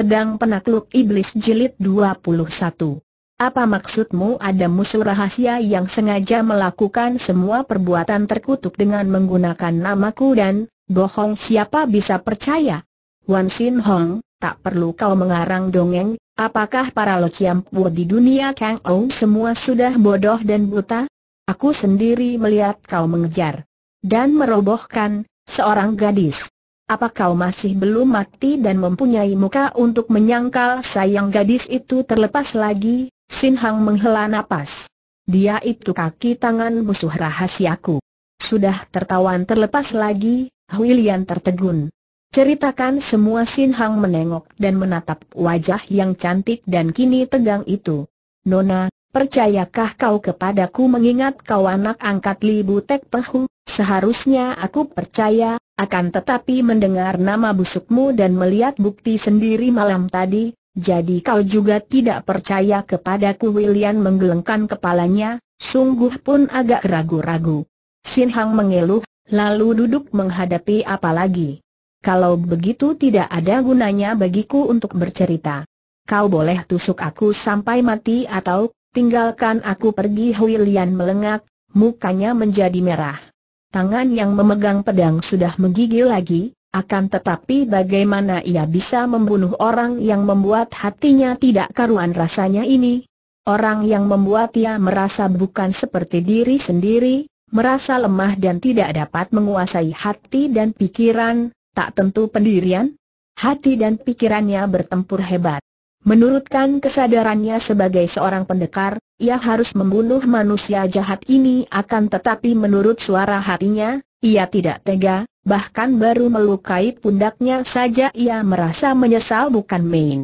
Pedang Penakluk Iblis Jilid 21 Apa maksudmu ada musuh rahasia yang sengaja melakukan semua perbuatan terkutuk dengan menggunakan namaku dan, bohong siapa bisa percaya? Wan Sin Hong, tak perlu kau mengarang dongeng, apakah para lociampu di dunia Kang Ou semua sudah bodoh dan buta? Aku sendiri melihat kau mengejar dan merobohkan seorang gadis. Apa kau masih belum mati dan mempunyai muka untuk menyangkal sayang gadis itu terlepas lagi? Sin Hang menghela napas. Dia itu kaki tangan musuh rahasiaku. Sudah tertawan terlepas lagi, Huilian tertegun. Ceritakan semua Sin Hang menengok dan menatap wajah yang cantik dan kini tegang itu. Nona, percayakah kau kepadaku mengingat kau anak angkat Li Butek Pehu? Seharusnya aku percaya, akan tetapi mendengar nama busukmu dan melihat bukti sendiri malam tadi, jadi kau juga tidak percaya kepadaku William menggelengkan kepalanya, sungguh pun agak ragu-ragu. Sin Hang mengeluh, lalu duduk menghadapi apa lagi. Kalau begitu tidak ada gunanya bagiku untuk bercerita. Kau boleh tusuk aku sampai mati atau tinggalkan aku pergi William melengak, mukanya menjadi merah. Tangan yang memegang pedang sudah menggigil lagi, akan tetapi bagaimana ia bisa membunuh orang yang membuat hatinya tidak karuan rasanya ini? Orang yang membuat ia merasa bukan seperti diri sendiri, merasa lemah dan tidak dapat menguasai hati dan pikiran, tak tentu pendirian? Hati dan pikirannya bertempur hebat. Menurutkan kesadarannya sebagai seorang pendekar, ia harus membunuh manusia jahat ini akan tetapi menurut suara hatinya, ia tidak tega, bahkan baru melukai pundaknya saja ia merasa menyesal bukan main.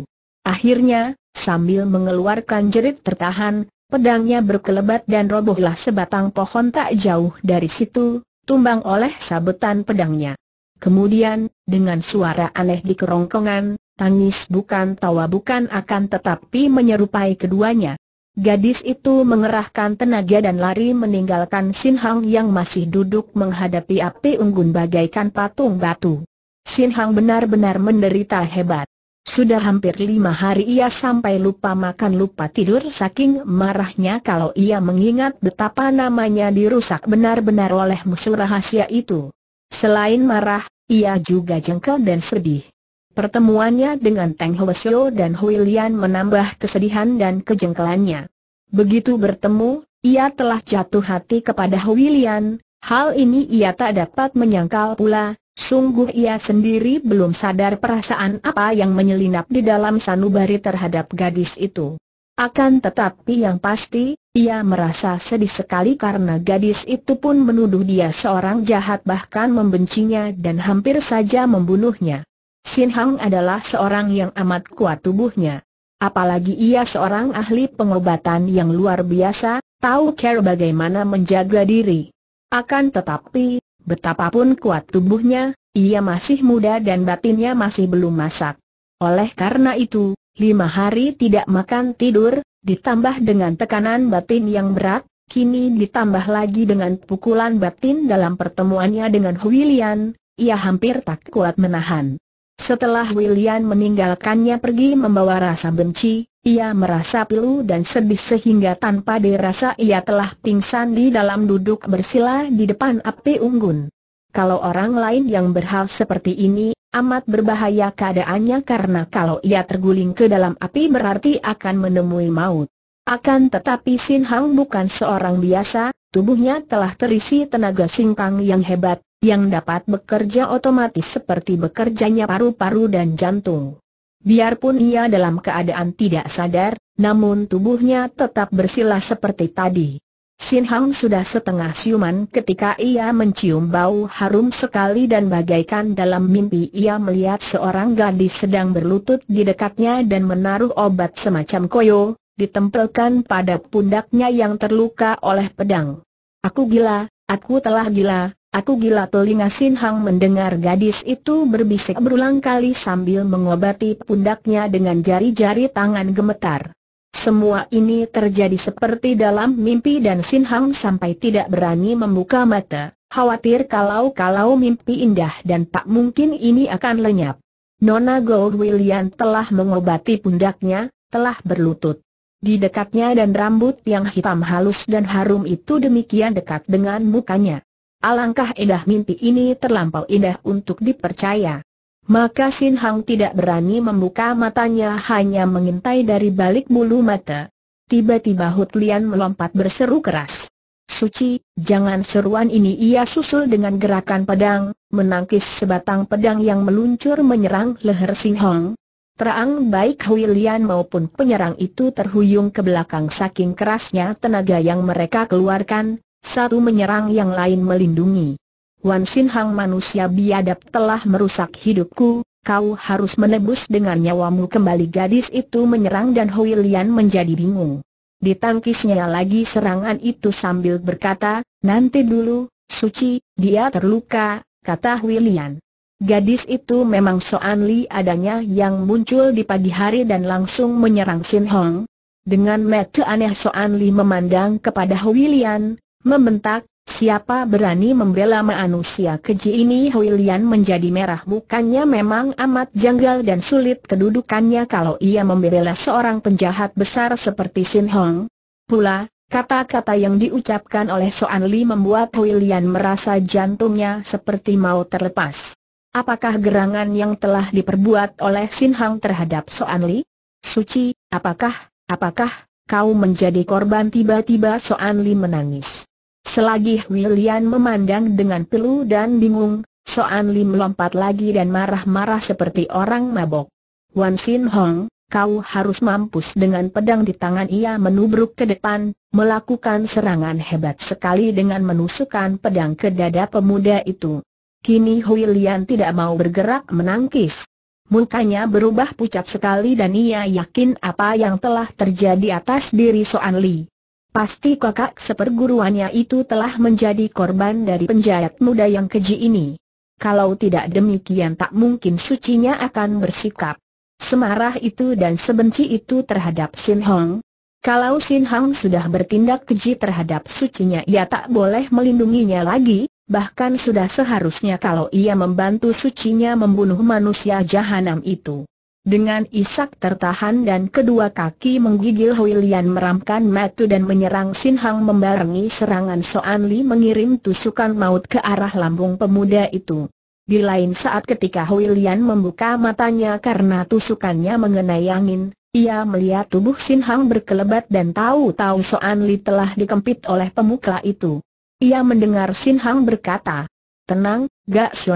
Akhirnya, sambil mengeluarkan jerit tertahan, pedangnya berkelebat dan robohlah sebatang pohon tak jauh dari situ, tumbang oleh sabetan pedangnya. Kemudian, dengan suara aneh di kerongkongan, tangis bukan tawa bukan akan tetapi menyerupai keduanya. Gadis itu mengerahkan tenaga dan lari meninggalkan Sin Hang yang masih duduk menghadapi api unggun bagaikan patung batu. Sin Hang benar-benar menderita hebat. Sudah hampir lima hari ia sampai lupa makan lupa tidur saking marahnya kalau ia mengingat betapa namanya dirusak benar-benar oleh musuh rahasia itu. Selain marah, ia juga jengkel dan sedih. Pertemuannya dengan Teng Hwesyo dan Huilian menambah kesedihan dan kejengkelannya. Begitu bertemu, ia telah jatuh hati kepada Huilian. hal ini ia tak dapat menyangkal pula, sungguh ia sendiri belum sadar perasaan apa yang menyelinap di dalam sanubari terhadap gadis itu. Akan tetapi yang pasti, ia merasa sedih sekali karena gadis itu pun menuduh dia seorang jahat bahkan membencinya dan hampir saja membunuhnya. Sin Hang adalah seorang yang amat kuat tubuhnya. Apalagi ia seorang ahli pengobatan yang luar biasa, tahu care bagaimana menjaga diri. Akan tetapi, betapapun kuat tubuhnya, ia masih muda dan batinnya masih belum masak. Oleh karena itu, lima hari tidak makan tidur, ditambah dengan tekanan batin yang berat, kini ditambah lagi dengan pukulan batin dalam pertemuannya dengan Huilian, ia hampir tak kuat menahan. Setelah William meninggalkannya pergi membawa rasa benci, ia merasa pilu dan sedih sehingga tanpa dirasa ia telah pingsan di dalam duduk bersila di depan api unggun. Kalau orang lain yang berhal seperti ini, amat berbahaya keadaannya karena kalau ia terguling ke dalam api berarti akan menemui maut. Akan tetapi Sin Hang bukan seorang biasa, tubuhnya telah terisi tenaga singkang yang hebat, yang dapat bekerja otomatis seperti bekerjanya paru-paru dan jantung. Biarpun ia dalam keadaan tidak sadar, namun tubuhnya tetap bersila seperti tadi. Sin Hang sudah setengah siuman ketika ia mencium bau harum sekali dan bagaikan dalam mimpi ia melihat seorang gadis sedang berlutut di dekatnya dan menaruh obat semacam koyo, ditempelkan pada pundaknya yang terluka oleh pedang. Aku gila, aku telah gila, Aku gila telinga Sin Hang mendengar gadis itu berbisik berulang kali sambil mengobati pundaknya dengan jari-jari tangan gemetar. Semua ini terjadi seperti dalam mimpi dan Sin Hang sampai tidak berani membuka mata, khawatir kalau-kalau mimpi indah dan tak mungkin ini akan lenyap. Nona Gold William telah mengobati pundaknya, telah berlutut. Di dekatnya dan rambut yang hitam halus dan harum itu demikian dekat dengan mukanya. Alangkah indah mimpi ini terlampau indah untuk dipercaya. Maka Sin Hang tidak berani membuka matanya hanya mengintai dari balik bulu mata. Tiba-tiba Hut Lian melompat berseru keras. Suci, jangan seruan ini ia susul dengan gerakan pedang, menangkis sebatang pedang yang meluncur menyerang leher Sin Hang. Terang baik Hui Lian maupun penyerang itu terhuyung ke belakang saking kerasnya tenaga yang mereka keluarkan, satu menyerang yang lain melindungi. Wan Sin Hang manusia biadab telah merusak hidupku, kau harus menebus dengan nyawamu kembali gadis itu menyerang dan Hui Lian menjadi bingung. Ditangkisnya lagi serangan itu sambil berkata, nanti dulu, suci, dia terluka, kata Hui Lian. Gadis itu memang Soan Li adanya yang muncul di pagi hari dan langsung menyerang Sin Hong. Dengan mata aneh Soan Li memandang kepada Hui Lian, membentak, siapa berani membela manusia keji ini Huilian menjadi merah mukanya memang amat janggal dan sulit kedudukannya kalau ia membela seorang penjahat besar seperti Sin Hong. Pula, kata-kata yang diucapkan oleh Soan Li membuat Huilian merasa jantungnya seperti mau terlepas. Apakah gerangan yang telah diperbuat oleh Sin Hong terhadap Soan Li? Suci, apakah, apakah, kau menjadi korban tiba-tiba Soan Li menangis. Selagi William memandang dengan pelu dan bingung, Soan Lim melompat lagi dan marah-marah seperti orang mabok. Wan Sin Hong, kau harus mampus dengan pedang di tangan ia menubruk ke depan, melakukan serangan hebat sekali dengan menusukkan pedang ke dada pemuda itu. Kini Hui tidak mau bergerak menangkis. Mukanya berubah pucat sekali dan ia yakin apa yang telah terjadi atas diri Soan Li. Pasti kakak seperguruannya itu telah menjadi korban dari penjahat muda yang keji ini. Kalau tidak demikian tak mungkin sucinya akan bersikap semarah itu dan sebenci itu terhadap Sin Hong. Kalau Sin Hong sudah bertindak keji terhadap sucinya ia tak boleh melindunginya lagi, bahkan sudah seharusnya kalau ia membantu sucinya membunuh manusia jahanam itu. Dengan isak tertahan dan kedua kaki menggigil Hui meramkan matu dan menyerang Sin Hang membarengi serangan Soan Li mengirim tusukan maut ke arah lambung pemuda itu. Di lain saat ketika Hui membuka matanya karena tusukannya mengenai angin, ia melihat tubuh Sin Hang berkelebat dan tahu-tahu Soan Li telah dikempit oleh pemukla itu. Ia mendengar Sin Hang berkata, Tenang, Gak Xiao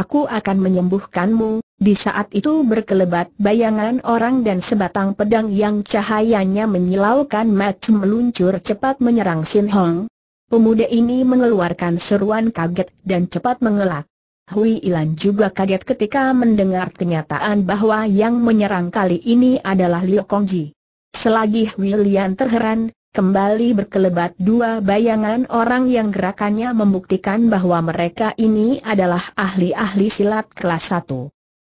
Aku akan menyembuhkanmu. Di saat itu berkelebat bayangan orang dan sebatang pedang yang cahayanya menyilaukan mat meluncur cepat menyerang Sin Hong. Pemuda ini mengeluarkan seruan kaget dan cepat mengelak. Hui Ilan juga kaget ketika mendengar kenyataan bahwa yang menyerang kali ini adalah Liu Kongji. Selagi Hui Lian terheran, Kembali berkelebat dua bayangan orang yang gerakannya membuktikan bahwa mereka ini adalah ahli-ahli silat kelas 1.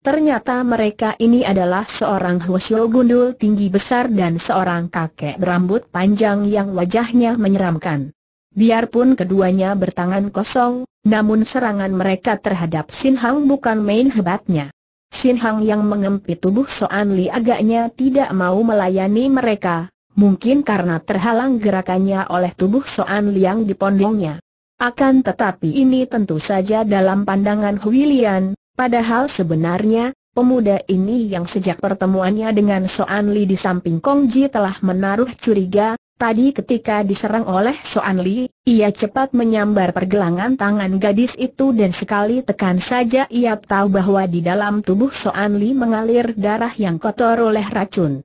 Ternyata mereka ini adalah seorang Hwasyo gundul tinggi besar dan seorang kakek berambut panjang yang wajahnya menyeramkan. Biarpun keduanya bertangan kosong, namun serangan mereka terhadap Sin Hang bukan main hebatnya. Sin Hang yang mengempit tubuh Soan Li agaknya tidak mau melayani mereka, mungkin karena terhalang gerakannya oleh tubuh Soan Liang di pondongnya. Akan tetapi ini tentu saja dalam pandangan Huilian, padahal sebenarnya, pemuda ini yang sejak pertemuannya dengan Soan Li di samping Kong Ji telah menaruh curiga, tadi ketika diserang oleh Soan Li, ia cepat menyambar pergelangan tangan gadis itu dan sekali tekan saja ia tahu bahwa di dalam tubuh Soan Li mengalir darah yang kotor oleh racun.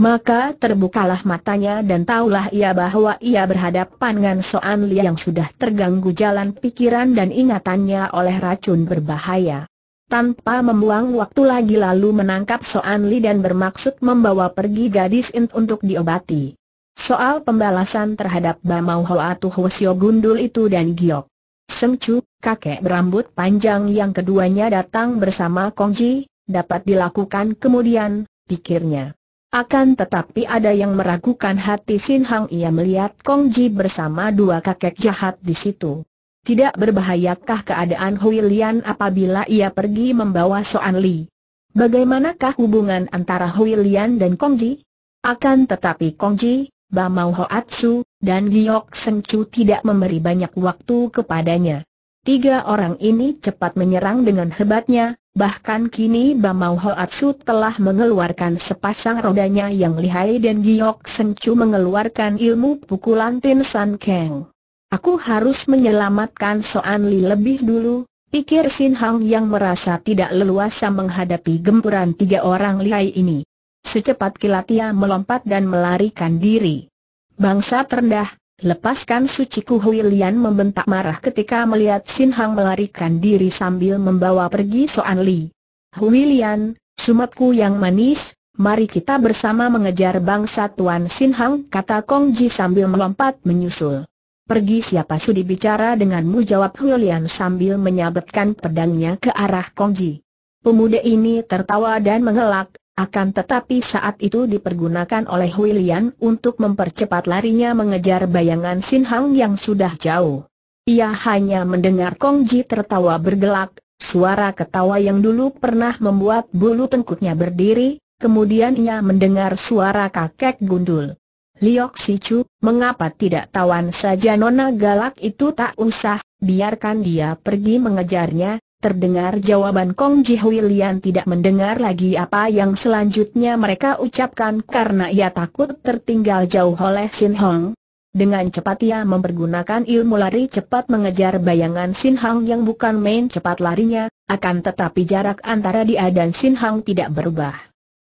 Maka terbukalah matanya dan taulah ia bahwa ia berhadapan dengan Soan Li yang sudah terganggu jalan pikiran dan ingatannya oleh racun berbahaya. Tanpa membuang waktu lagi lalu menangkap Soan Li dan bermaksud membawa pergi gadis Int untuk diobati. Soal pembalasan terhadap Bamau Hoa Tuhosio Gundul itu dan Giok. Sengcu, kakek berambut panjang yang keduanya datang bersama Kongji, dapat dilakukan kemudian, pikirnya. Akan tetapi ada yang meragukan hati Sin Hang ia melihat Kong Ji bersama dua kakek jahat di situ. Tidak berbahayakah keadaan Hui Lian apabila ia pergi membawa Soan Li? Bagaimanakah hubungan antara Hui Lian dan Kong Ji? Akan tetapi Kong Ji, Ba Bamau Hoatsu, dan Seng Chu tidak memberi banyak waktu kepadanya. Tiga orang ini cepat menyerang dengan hebatnya, bahkan kini Bamau Hoatsu telah mengeluarkan sepasang rodanya yang lihai dan Giok Sencu mengeluarkan ilmu pukulan Tin San Kang. Aku harus menyelamatkan Soan Li lebih dulu, pikir Sin Hang yang merasa tidak leluasa menghadapi gempuran tiga orang lihai ini. Secepat kilat ia melompat dan melarikan diri. Bangsa terendah. Lepaskan suciku Hui Lian membentak marah ketika melihat Sin Hang melarikan diri sambil membawa pergi Soan Li. Hui Lian, sumatku yang manis, mari kita bersama mengejar bangsa Tuan Sin Hang kata Kong Ji sambil melompat menyusul. Pergi siapa sudi bicara denganmu jawab Hui Lian sambil menyabetkan pedangnya ke arah Kong Ji. Pemuda ini tertawa dan mengelak, akan tetapi saat itu dipergunakan oleh William untuk mempercepat larinya mengejar bayangan Sin Hang yang sudah jauh. Ia hanya mendengar Kong Ji tertawa bergelak, suara ketawa yang dulu pernah membuat bulu tengkuknya berdiri, kemudian ia mendengar suara kakek gundul. Liok Si Chu, mengapa tidak tawan saja nona galak itu tak usah, biarkan dia pergi mengejarnya, Terdengar jawaban Kong Ji Hui Lian tidak mendengar lagi apa yang selanjutnya mereka ucapkan karena ia takut tertinggal jauh oleh Sin Hong. Dengan cepat ia mempergunakan ilmu lari cepat mengejar bayangan Sin Hong yang bukan main cepat larinya, akan tetapi jarak antara dia dan Sin Hong tidak berubah.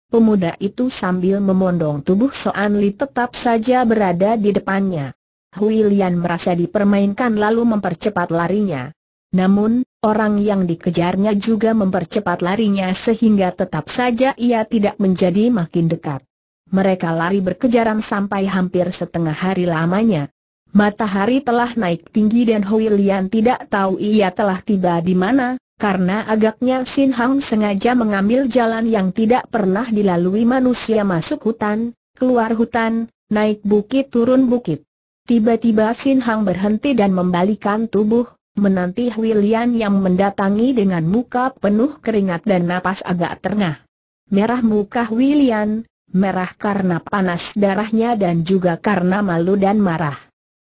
Pemuda itu sambil memondong tubuh Soan Li tetap saja berada di depannya. Hui Lian merasa dipermainkan lalu mempercepat larinya. Namun, Orang yang dikejarnya juga mempercepat larinya sehingga tetap saja ia tidak menjadi makin dekat. Mereka lari berkejaran sampai hampir setengah hari lamanya. Matahari telah naik tinggi dan Hui Lian tidak tahu ia telah tiba di mana, karena agaknya Sin Hang sengaja mengambil jalan yang tidak pernah dilalui manusia masuk hutan, keluar hutan, naik bukit turun bukit. Tiba-tiba Sin Hang berhenti dan membalikan tubuh, menanti William yang mendatangi dengan muka penuh keringat dan napas agak terengah. Merah muka William, merah karena panas darahnya dan juga karena malu dan marah.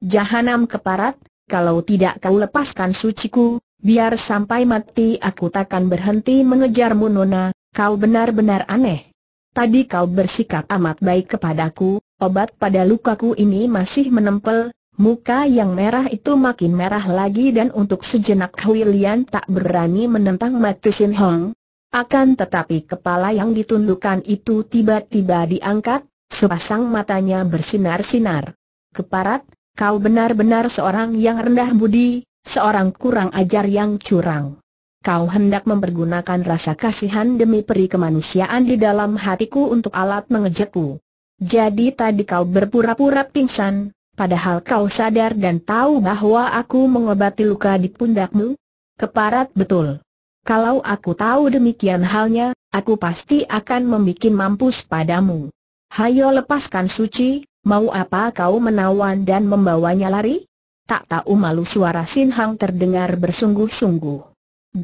Jahanam keparat, kalau tidak kau lepaskan suciku, biar sampai mati aku takkan berhenti mengejarmu Nona, kau benar-benar aneh. Tadi kau bersikap amat baik kepadaku, obat pada lukaku ini masih menempel, Muka yang merah itu makin merah lagi dan untuk sejenak Huilian tak berani menentang Matu Sin Hong. Akan tetapi kepala yang ditundukkan itu tiba-tiba diangkat, sepasang matanya bersinar-sinar. Keparat, kau benar-benar seorang yang rendah budi, seorang kurang ajar yang curang. Kau hendak mempergunakan rasa kasihan demi peri kemanusiaan di dalam hatiku untuk alat mengejekku. Jadi tadi kau berpura-pura pingsan, padahal kau sadar dan tahu bahwa aku mengobati luka di pundakmu? Keparat betul. Kalau aku tahu demikian halnya, aku pasti akan membuat mampus padamu. Hayo lepaskan suci, mau apa kau menawan dan membawanya lari? Tak tahu malu suara Sin Hang terdengar bersungguh-sungguh.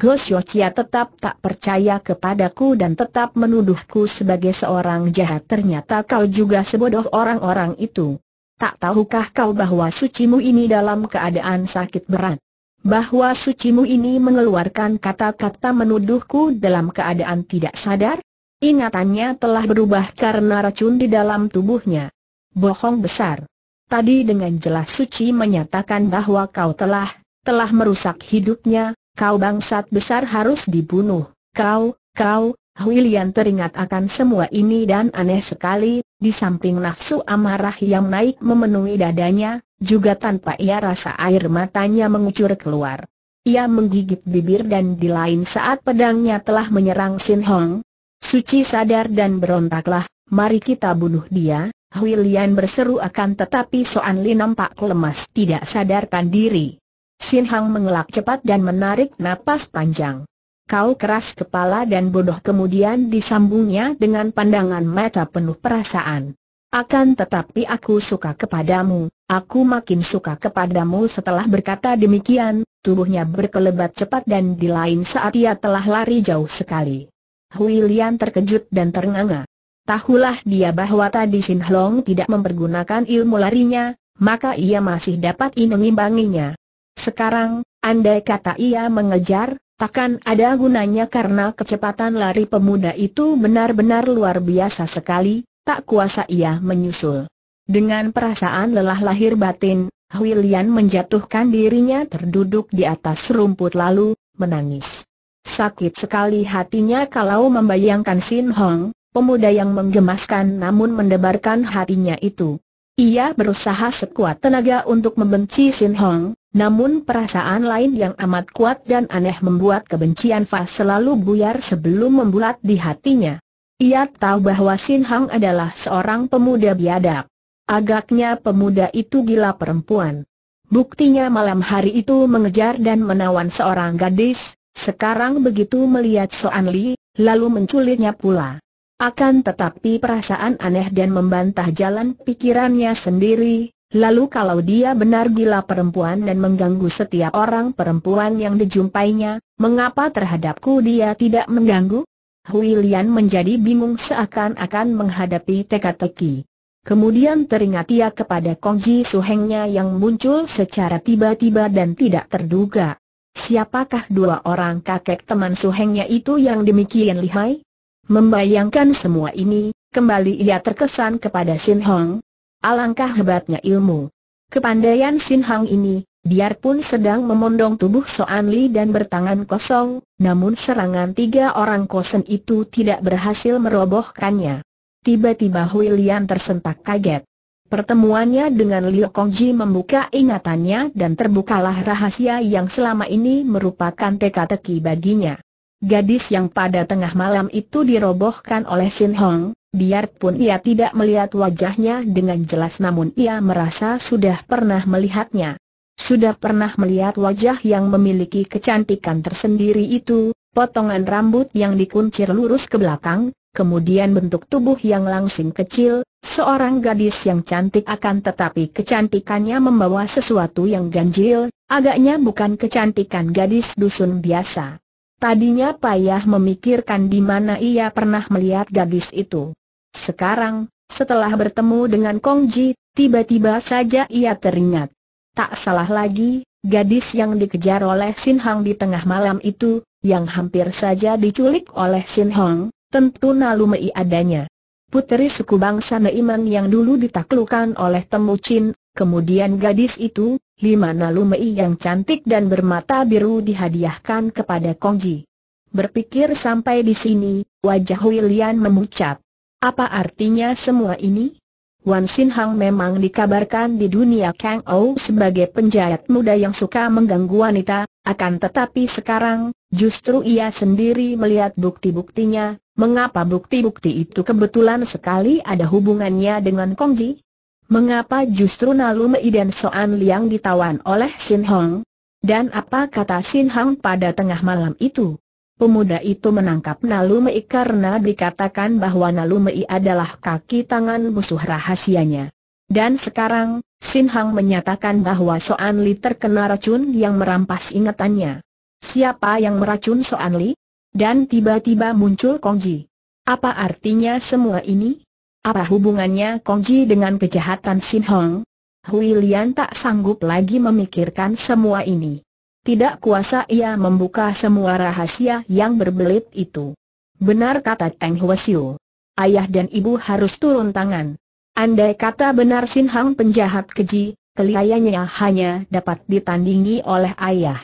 Gos Yochia tetap tak percaya kepadaku dan tetap menuduhku sebagai seorang jahat Ternyata kau juga sebodoh orang-orang itu Tak tahukah kau bahwa sucimu ini dalam keadaan sakit berat? Bahwa sucimu ini mengeluarkan kata-kata menuduhku dalam keadaan tidak sadar? Ingatannya telah berubah karena racun di dalam tubuhnya. Bohong besar. Tadi dengan jelas Suci menyatakan bahwa kau telah, telah merusak hidupnya, kau bangsat besar harus dibunuh, kau, kau, Huilian teringat akan semua ini dan aneh sekali, di samping nafsu amarah yang naik memenuhi dadanya, juga tanpa ia rasa air matanya mengucur keluar. Ia menggigit bibir dan di lain saat pedangnya telah menyerang Sin Hong. Suci sadar dan berontaklah, mari kita bunuh dia, Huilian berseru akan tetapi Soan Li nampak lemas tidak sadarkan diri. Sin Hong mengelak cepat dan menarik napas panjang kau keras kepala dan bodoh kemudian disambungnya dengan pandangan mata penuh perasaan. Akan tetapi aku suka kepadamu, aku makin suka kepadamu setelah berkata demikian, tubuhnya berkelebat cepat dan di lain saat ia telah lari jauh sekali. Hui Lian terkejut dan ternganga. Tahulah dia bahwa tadi Sin Hlong tidak mempergunakan ilmu larinya, maka ia masih dapat mengimbanginya. Sekarang, andai kata ia mengejar, Takkan ada gunanya karena kecepatan lari pemuda itu benar-benar luar biasa sekali, tak kuasa ia menyusul. Dengan perasaan lelah lahir batin, Hui menjatuhkan dirinya terduduk di atas rumput lalu, menangis. Sakit sekali hatinya kalau membayangkan Sin Hong, pemuda yang menggemaskan namun mendebarkan hatinya itu. Ia berusaha sekuat tenaga untuk membenci Sin Hong, namun perasaan lain yang amat kuat dan aneh membuat kebencian Fa selalu buyar sebelum membulat di hatinya. Ia tahu bahwa Sin Hang adalah seorang pemuda biadab. Agaknya pemuda itu gila perempuan. Buktinya malam hari itu mengejar dan menawan seorang gadis, sekarang begitu melihat Soan Li, lalu menculiknya pula. Akan tetapi perasaan aneh dan membantah jalan pikirannya sendiri, Lalu kalau dia benar gila perempuan dan mengganggu setiap orang perempuan yang dijumpainya, mengapa terhadapku dia tidak mengganggu? Hui menjadi bingung seakan-akan menghadapi teka-teki. Kemudian teringat ia kepada Kongji Suhengnya yang muncul secara tiba-tiba dan tidak terduga. Siapakah dua orang kakek teman Suhengnya itu yang demikian lihai? Membayangkan semua ini, kembali ia terkesan kepada Sin Hong, Alangkah hebatnya ilmu. Kepandaian Sin Hang ini, biarpun sedang memondong tubuh Soan Li dan bertangan kosong, namun serangan tiga orang kosen itu tidak berhasil merobohkannya. Tiba-tiba Hui Lian tersentak kaget. Pertemuannya dengan Liu Kongji membuka ingatannya dan terbukalah rahasia yang selama ini merupakan teka-teki baginya. Gadis yang pada tengah malam itu dirobohkan oleh Sin Hong, Biarpun ia tidak melihat wajahnya dengan jelas namun ia merasa sudah pernah melihatnya. Sudah pernah melihat wajah yang memiliki kecantikan tersendiri itu, potongan rambut yang dikuncir lurus ke belakang, kemudian bentuk tubuh yang langsing kecil, seorang gadis yang cantik akan tetapi kecantikannya membawa sesuatu yang ganjil, agaknya bukan kecantikan gadis dusun biasa. Tadinya payah memikirkan di mana ia pernah melihat gadis itu. Sekarang, setelah bertemu dengan Kong Ji, tiba-tiba saja ia teringat. Tak salah lagi, gadis yang dikejar oleh Sin Hang di tengah malam itu, yang hampir saja diculik oleh Sin Hong, tentu Nalumei adanya. Puteri suku bangsa Neiman yang dulu ditaklukan oleh Temucin, kemudian gadis itu, lima nalumei yang cantik dan bermata biru dihadiahkan kepada Kongji. Berpikir sampai di sini, wajah William memucat. Apa artinya semua ini? Wan Sin memang dikabarkan di dunia Kang Ou sebagai penjahat muda yang suka mengganggu wanita, akan tetapi sekarang, justru ia sendiri melihat bukti-buktinya, mengapa bukti-bukti itu kebetulan sekali ada hubungannya dengan Kongji? Mengapa justru Nalu Mei dan Soan Liang ditawan oleh Sin Hong? Dan apa kata Sin Hong pada tengah malam itu? Pemuda itu menangkap Nalu Mei karena dikatakan bahwa Nalu Mei adalah kaki tangan musuh rahasianya. Dan sekarang, Sin Hong menyatakan bahwa Soan Li terkena racun yang merampas ingatannya. Siapa yang meracun Soan Li? Dan tiba-tiba muncul Kong Ji. Apa artinya semua ini? Apa hubungannya Kongji dengan kejahatan Sin Hong? Hui Lian tak sanggup lagi memikirkan semua ini. Tidak kuasa ia membuka semua rahasia yang berbelit itu. Benar kata Teng Huasiu. Ayah dan ibu harus turun tangan. Andai kata benar Sin Hang penjahat keji, kelihayannya hanya dapat ditandingi oleh ayah.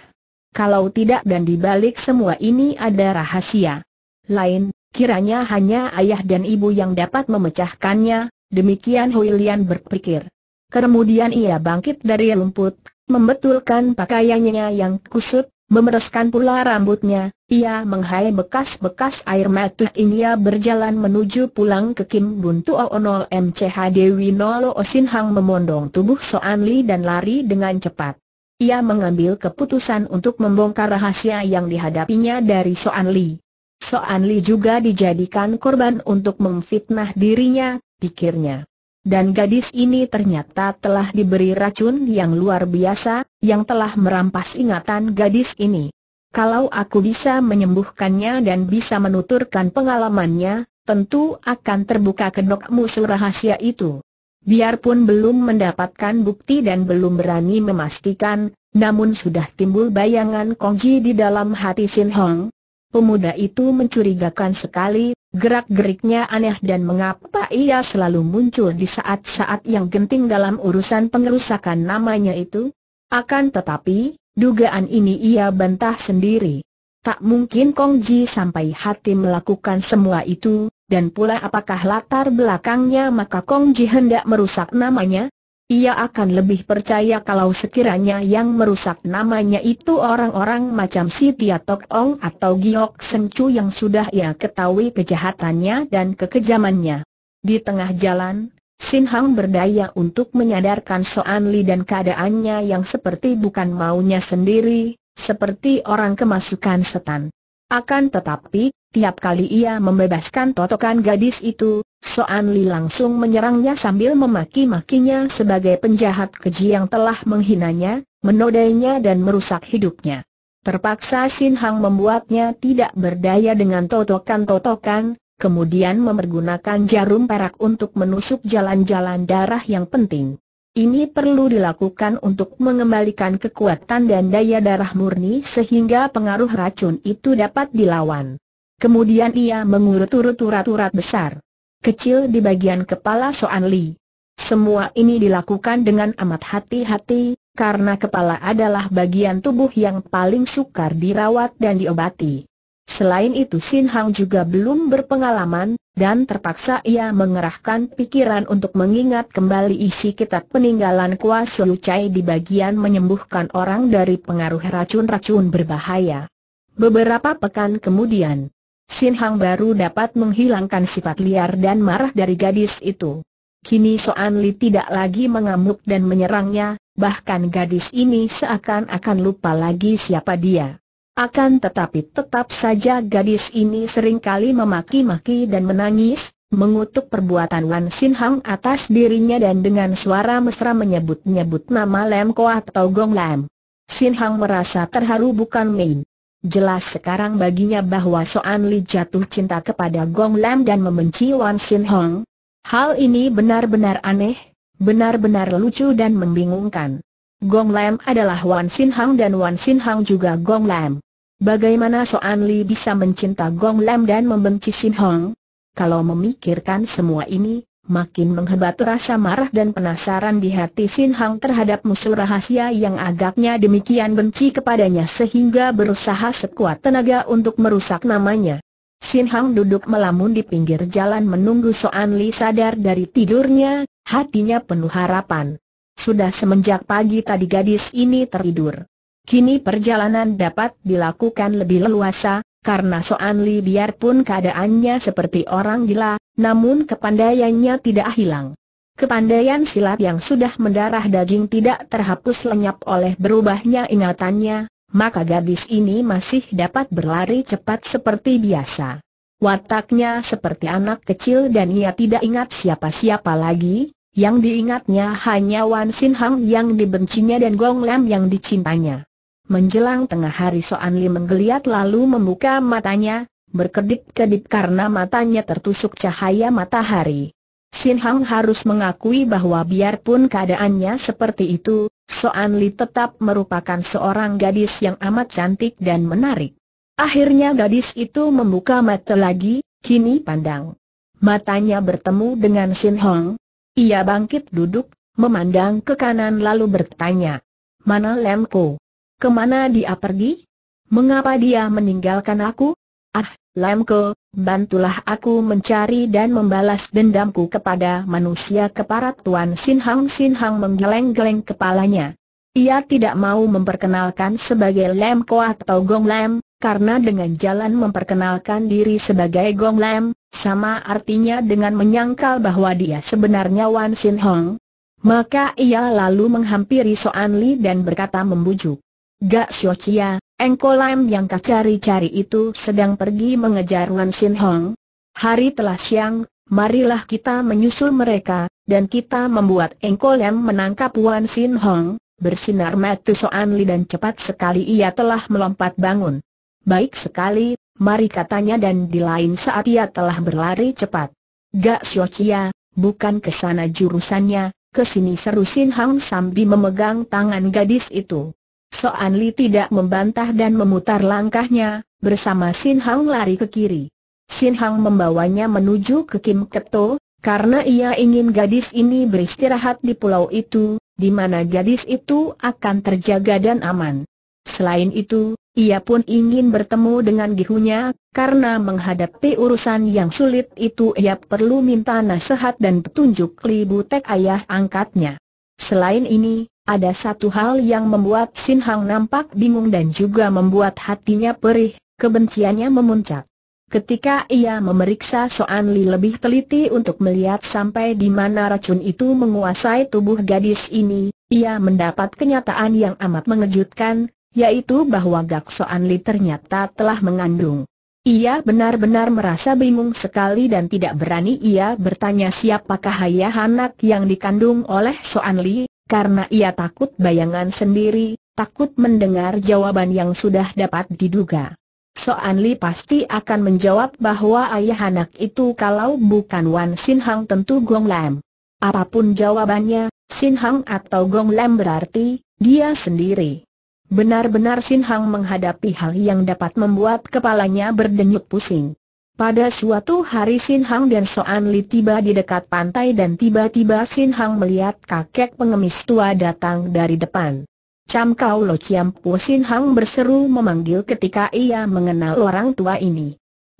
Kalau tidak dan dibalik semua ini ada rahasia lain, Kiranya hanya ayah dan ibu yang dapat memecahkannya, demikian Hui Lian berpikir. Kemudian ia bangkit dari lumput, membetulkan pakaiannya yang kusut, memereskan pula rambutnya, ia menghai bekas-bekas air mata Ia berjalan menuju pulang ke Kim Bun Tuo Onol MCH Dewi Nolo Osin Hang memondong tubuh Soan Li dan lari dengan cepat. Ia mengambil keputusan untuk membongkar rahasia yang dihadapinya dari Soan Li. Soan Li juga dijadikan korban untuk memfitnah dirinya, pikirnya. Dan gadis ini ternyata telah diberi racun yang luar biasa, yang telah merampas ingatan gadis ini. Kalau aku bisa menyembuhkannya dan bisa menuturkan pengalamannya, tentu akan terbuka kedok musuh rahasia itu. Biarpun belum mendapatkan bukti dan belum berani memastikan, namun sudah timbul bayangan Kongji di dalam hati Sin Hong, Pemuda itu mencurigakan sekali, gerak-geriknya aneh dan mengapa ia selalu muncul di saat-saat yang genting dalam urusan pengerusakan namanya itu? Akan tetapi, dugaan ini ia bantah sendiri. Tak mungkin Kong Ji sampai hati melakukan semua itu, dan pula apakah latar belakangnya maka Kong Ji hendak merusak namanya? Ia akan lebih percaya kalau sekiranya yang merusak namanya itu orang-orang macam si Tia Tok Ong atau Giok Sencu yang sudah ia ketahui kejahatannya dan kekejamannya. Di tengah jalan, Sin Hang berdaya untuk menyadarkan Soan Li dan keadaannya yang seperti bukan maunya sendiri, seperti orang kemasukan setan. Akan tetapi, tiap kali ia membebaskan totokan gadis itu, Soan Li langsung menyerangnya sambil memaki-makinya sebagai penjahat keji yang telah menghinanya, menodainya dan merusak hidupnya. Terpaksa Sin Hang membuatnya tidak berdaya dengan totokan-totokan, kemudian memergunakan jarum perak untuk menusuk jalan-jalan darah yang penting. Ini perlu dilakukan untuk mengembalikan kekuatan dan daya darah murni sehingga pengaruh racun itu dapat dilawan. Kemudian ia mengurut-urut urat-urat besar kecil di bagian kepala Soan Li. Semua ini dilakukan dengan amat hati-hati, karena kepala adalah bagian tubuh yang paling sukar dirawat dan diobati. Selain itu Sin Hang juga belum berpengalaman, dan terpaksa ia mengerahkan pikiran untuk mengingat kembali isi kitab peninggalan Kua Siu Chai di bagian menyembuhkan orang dari pengaruh racun-racun berbahaya. Beberapa pekan kemudian, Sin Hang baru dapat menghilangkan sifat liar dan marah dari gadis itu. Kini Soan Li tidak lagi mengamuk dan menyerangnya, bahkan gadis ini seakan-akan lupa lagi siapa dia. Akan tetapi tetap saja gadis ini sering kali memaki-maki dan menangis, mengutuk perbuatan Wan Sin Hang atas dirinya dan dengan suara mesra menyebut-nyebut nama Lem Koa atau Gong Lam. Sin Hang merasa terharu bukan main. Jelas sekarang baginya bahwa Soan Li jatuh cinta kepada Gong Lam dan membenci Wan Sin Hong. Hal ini benar-benar aneh, benar-benar lucu dan membingungkan. Gong Lam adalah Wan Sin Hong dan Wan Sin Hong juga Gong Lam. Bagaimana Soan Li bisa mencinta Gong Lam dan membenci Sin Hong? Kalau memikirkan semua ini, makin menghebat rasa marah dan penasaran di hati Sin Hang terhadap musuh rahasia yang agaknya demikian benci kepadanya sehingga berusaha sekuat tenaga untuk merusak namanya. Sin Hang duduk melamun di pinggir jalan menunggu Soan Li sadar dari tidurnya, hatinya penuh harapan. Sudah semenjak pagi tadi gadis ini tertidur. Kini perjalanan dapat dilakukan lebih leluasa, karena Soan Li biarpun keadaannya seperti orang gila, namun kepandaiannya tidak hilang. Kepandaian silat yang sudah mendarah daging tidak terhapus lenyap oleh berubahnya ingatannya, maka gadis ini masih dapat berlari cepat seperti biasa. Wataknya seperti anak kecil dan ia tidak ingat siapa-siapa lagi, yang diingatnya hanya Wan Sin Hang yang dibencinya dan Gong Lam yang dicintanya. Menjelang tengah hari Soan Li menggeliat lalu membuka matanya, berkedip-kedip karena matanya tertusuk cahaya matahari. Sin Hang harus mengakui bahwa biarpun keadaannya seperti itu, Soan Li tetap merupakan seorang gadis yang amat cantik dan menarik. Akhirnya gadis itu membuka mata lagi, kini pandang. Matanya bertemu dengan Sin Hong. Ia bangkit duduk, memandang ke kanan lalu bertanya, Mana Lemko? Kemana dia pergi? Mengapa dia meninggalkan aku? Ah, Lemko, bantulah aku mencari dan membalas dendamku kepada manusia keparat Tuan Sin Hang Sin Hang menggeleng-geleng kepalanya. Ia tidak mau memperkenalkan sebagai Lemko atau Gong Lem, karena dengan jalan memperkenalkan diri sebagai Gong Lem, sama artinya dengan menyangkal bahwa dia sebenarnya Wan Sin Hong. Maka ia lalu menghampiri Soan Li dan berkata membujuk. Gak Siocia, engkau lam yang kau cari-cari itu sedang pergi mengejar Wan Sin Hong. Hari telah siang, marilah kita menyusul mereka, dan kita membuat engkau lam menangkap Wan Sin Hong. Bersinar mata Soan Li dan cepat sekali ia telah melompat bangun. Baik sekali, mari katanya dan di lain saat ia telah berlari cepat. Gak Siocia, bukan kesana jurusannya, kesini seru Sin Hong sambil memegang tangan gadis itu. Soan Li tidak membantah dan memutar langkahnya, bersama Sin Hang lari ke kiri. Sin Hang membawanya menuju ke Kim Keto, karena ia ingin gadis ini beristirahat di pulau itu, di mana gadis itu akan terjaga dan aman. Selain itu, ia pun ingin bertemu dengan gihunya, karena menghadapi urusan yang sulit itu ia perlu minta nasihat dan petunjuk Li Butek ayah angkatnya. Selain ini, ada satu hal yang membuat Sin Hang nampak bingung dan juga membuat hatinya perih, kebenciannya memuncak. Ketika ia memeriksa Soan Li lebih teliti untuk melihat sampai di mana racun itu menguasai tubuh gadis ini, ia mendapat kenyataan yang amat mengejutkan, yaitu bahwa Gak Soan Li ternyata telah mengandung. Ia benar-benar merasa bingung sekali dan tidak berani ia bertanya siapakah ayah anak yang dikandung oleh Soan Li, karena ia takut bayangan sendiri, takut mendengar jawaban yang sudah dapat diduga. Soan Li pasti akan menjawab bahwa ayah anak itu kalau bukan Wan Sin Hang tentu Gong Lam. Apapun jawabannya, Sin Hang atau Gong Lam berarti, dia sendiri. Benar-benar Sin Hang menghadapi hal yang dapat membuat kepalanya berdenyut pusing. Pada suatu hari Sin Hang dan Soan Li tiba di dekat pantai dan tiba-tiba Sin Hang melihat kakek pengemis tua datang dari depan. Cam Kau Lo Ciam Po Sin Hang berseru memanggil ketika ia mengenal orang tua ini.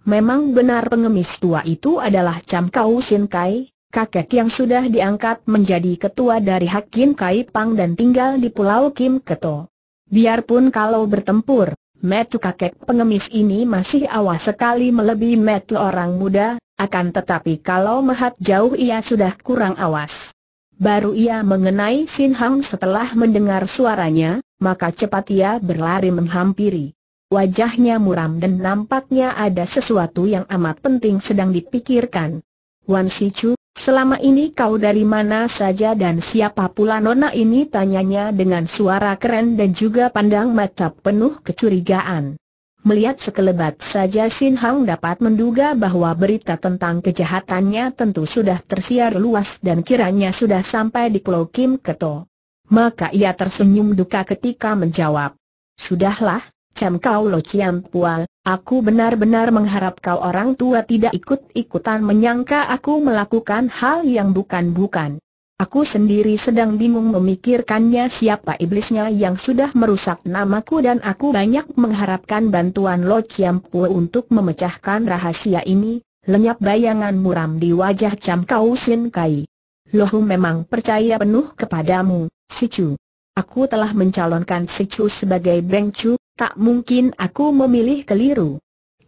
Memang benar pengemis tua itu adalah Cam Kau Sin Kai, kakek yang sudah diangkat menjadi ketua dari Hakim Kai Pang dan tinggal di Pulau Kim Keto. Biarpun kalau bertempur, metu kakek pengemis ini masih awas sekali melebihi metu orang muda, akan tetapi kalau melihat jauh ia sudah kurang awas. Baru ia mengenai Sin Hang setelah mendengar suaranya, maka cepat ia berlari menghampiri. Wajahnya muram dan nampaknya ada sesuatu yang amat penting sedang dipikirkan. Wan Si Chu. Selama ini kau dari mana saja dan siapa pula nona ini tanyanya dengan suara keren dan juga pandang mata penuh kecurigaan. Melihat sekelebat saja Sin Hang dapat menduga bahwa berita tentang kejahatannya tentu sudah tersiar luas dan kiranya sudah sampai di Pulau Kim Keto. Maka ia tersenyum duka ketika menjawab. Sudahlah, Cam kau lo ciam pual, aku benar-benar mengharap kau orang tua tidak ikut-ikutan menyangka aku melakukan hal yang bukan-bukan. Aku sendiri sedang bingung memikirkannya siapa iblisnya yang sudah merusak namaku dan aku banyak mengharapkan bantuan Lo ciam pua untuk memecahkan rahasia ini, lenyap bayangan muram di wajah Cam Kau Sin Kai. Lohu memang percaya penuh kepadamu, Si cu. Aku telah mencalonkan Si cu sebagai Beng cu. Tak mungkin aku memilih keliru.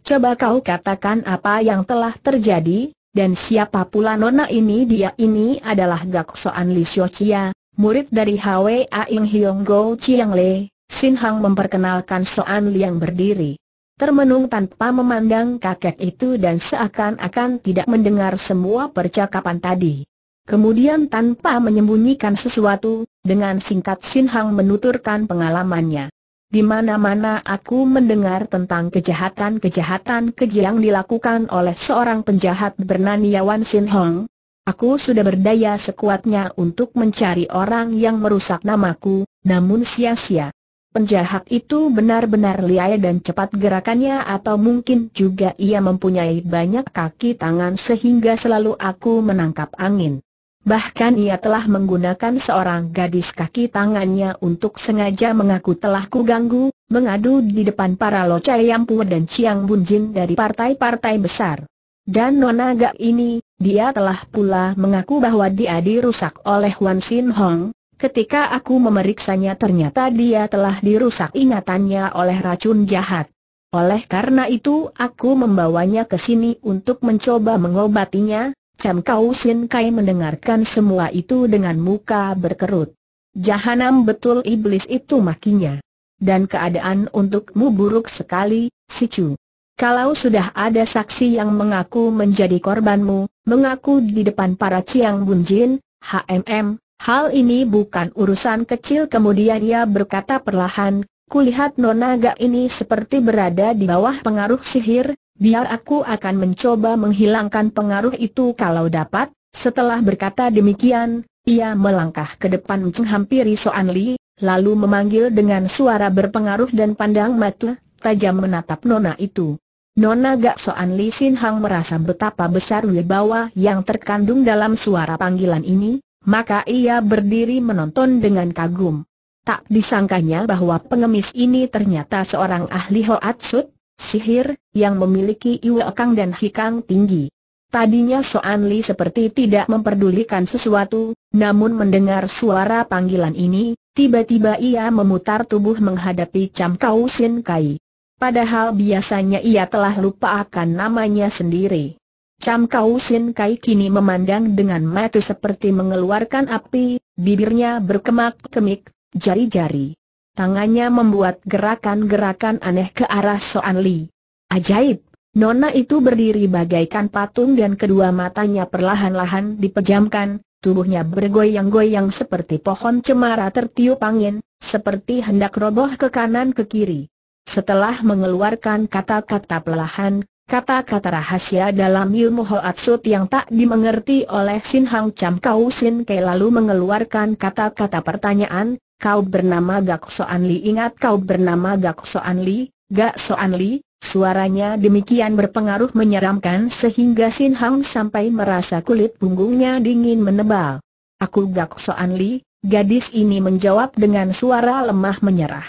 Coba kau katakan apa yang telah terjadi, dan siapa pula nona ini dia ini adalah Gaksoan Li Chia, murid dari Hwa Aing Hiong Go Chiang Le, Sin Hang memperkenalkan Soan Li yang berdiri. Termenung tanpa memandang kakek itu dan seakan-akan tidak mendengar semua percakapan tadi. Kemudian tanpa menyembunyikan sesuatu, dengan singkat Sin Hang menuturkan pengalamannya. Di mana-mana aku mendengar tentang kejahatan-kejahatan keji yang dilakukan oleh seorang penjahat bernama Wan Sin Hong. Aku sudah berdaya sekuatnya untuk mencari orang yang merusak namaku, namun sia-sia. Penjahat itu benar-benar liai dan cepat gerakannya atau mungkin juga ia mempunyai banyak kaki tangan sehingga selalu aku menangkap angin. Bahkan ia telah menggunakan seorang gadis kaki tangannya untuk sengaja mengaku telah kuganggu, mengadu di depan para Loca Yampu dan Chiang Bunjin dari partai-partai besar. Dan Nona Gak ini, dia telah pula mengaku bahwa dia dirusak oleh Wan Sin Hong, Ketika aku memeriksanya ternyata dia telah dirusak ingatannya oleh racun jahat. Oleh karena itu aku membawanya ke sini untuk mencoba mengobatinya, Cam Kau Sin Kai mendengarkan semua itu dengan muka berkerut. Jahanam betul iblis itu makinya. Dan keadaan untukmu buruk sekali, si Chu. Kalau sudah ada saksi yang mengaku menjadi korbanmu, mengaku di depan para Ciang Bunjin, HMM, hal ini bukan urusan kecil kemudian ia berkata perlahan, kulihat nona gak ini seperti berada di bawah pengaruh sihir, biar aku akan mencoba menghilangkan pengaruh itu kalau dapat. Setelah berkata demikian, ia melangkah ke depan menghampiri Soan Li, lalu memanggil dengan suara berpengaruh dan pandang mata, tajam menatap Nona itu. Nona Gak Soan Li Sin Hang merasa betapa besar wibawa yang terkandung dalam suara panggilan ini, maka ia berdiri menonton dengan kagum. Tak disangkanya bahwa pengemis ini ternyata seorang ahli Hoat Sut, sihir, yang memiliki Iwa Kang dan Hikang tinggi. Tadinya Soan Li seperti tidak memperdulikan sesuatu, namun mendengar suara panggilan ini, tiba-tiba ia memutar tubuh menghadapi Cham Kau Sin Kai. Padahal biasanya ia telah lupa akan namanya sendiri. Cham Kau Sin Kai kini memandang dengan mata seperti mengeluarkan api, bibirnya berkemak-kemik, jari-jari Tangannya membuat gerakan-gerakan aneh ke arah Soan Li. Ajaib, Nona itu berdiri bagaikan patung dan kedua matanya perlahan-lahan dipejamkan, tubuhnya bergoyang-goyang seperti pohon cemara tertiup angin, seperti hendak roboh ke kanan ke kiri. Setelah mengeluarkan kata-kata perlahan, kata-kata rahasia dalam ilmu Hoatsut yang tak dimengerti oleh Sin Hang Cham Kau Sin Kei lalu mengeluarkan kata-kata pertanyaan, Kau bernama Gak Soan Li Ingat kau bernama Gak Soan Li, Gak Soan Li Suaranya demikian berpengaruh menyeramkan sehingga Sin Hang sampai merasa kulit punggungnya dingin menebal Aku Gak Soan Li, gadis ini menjawab dengan suara lemah menyerah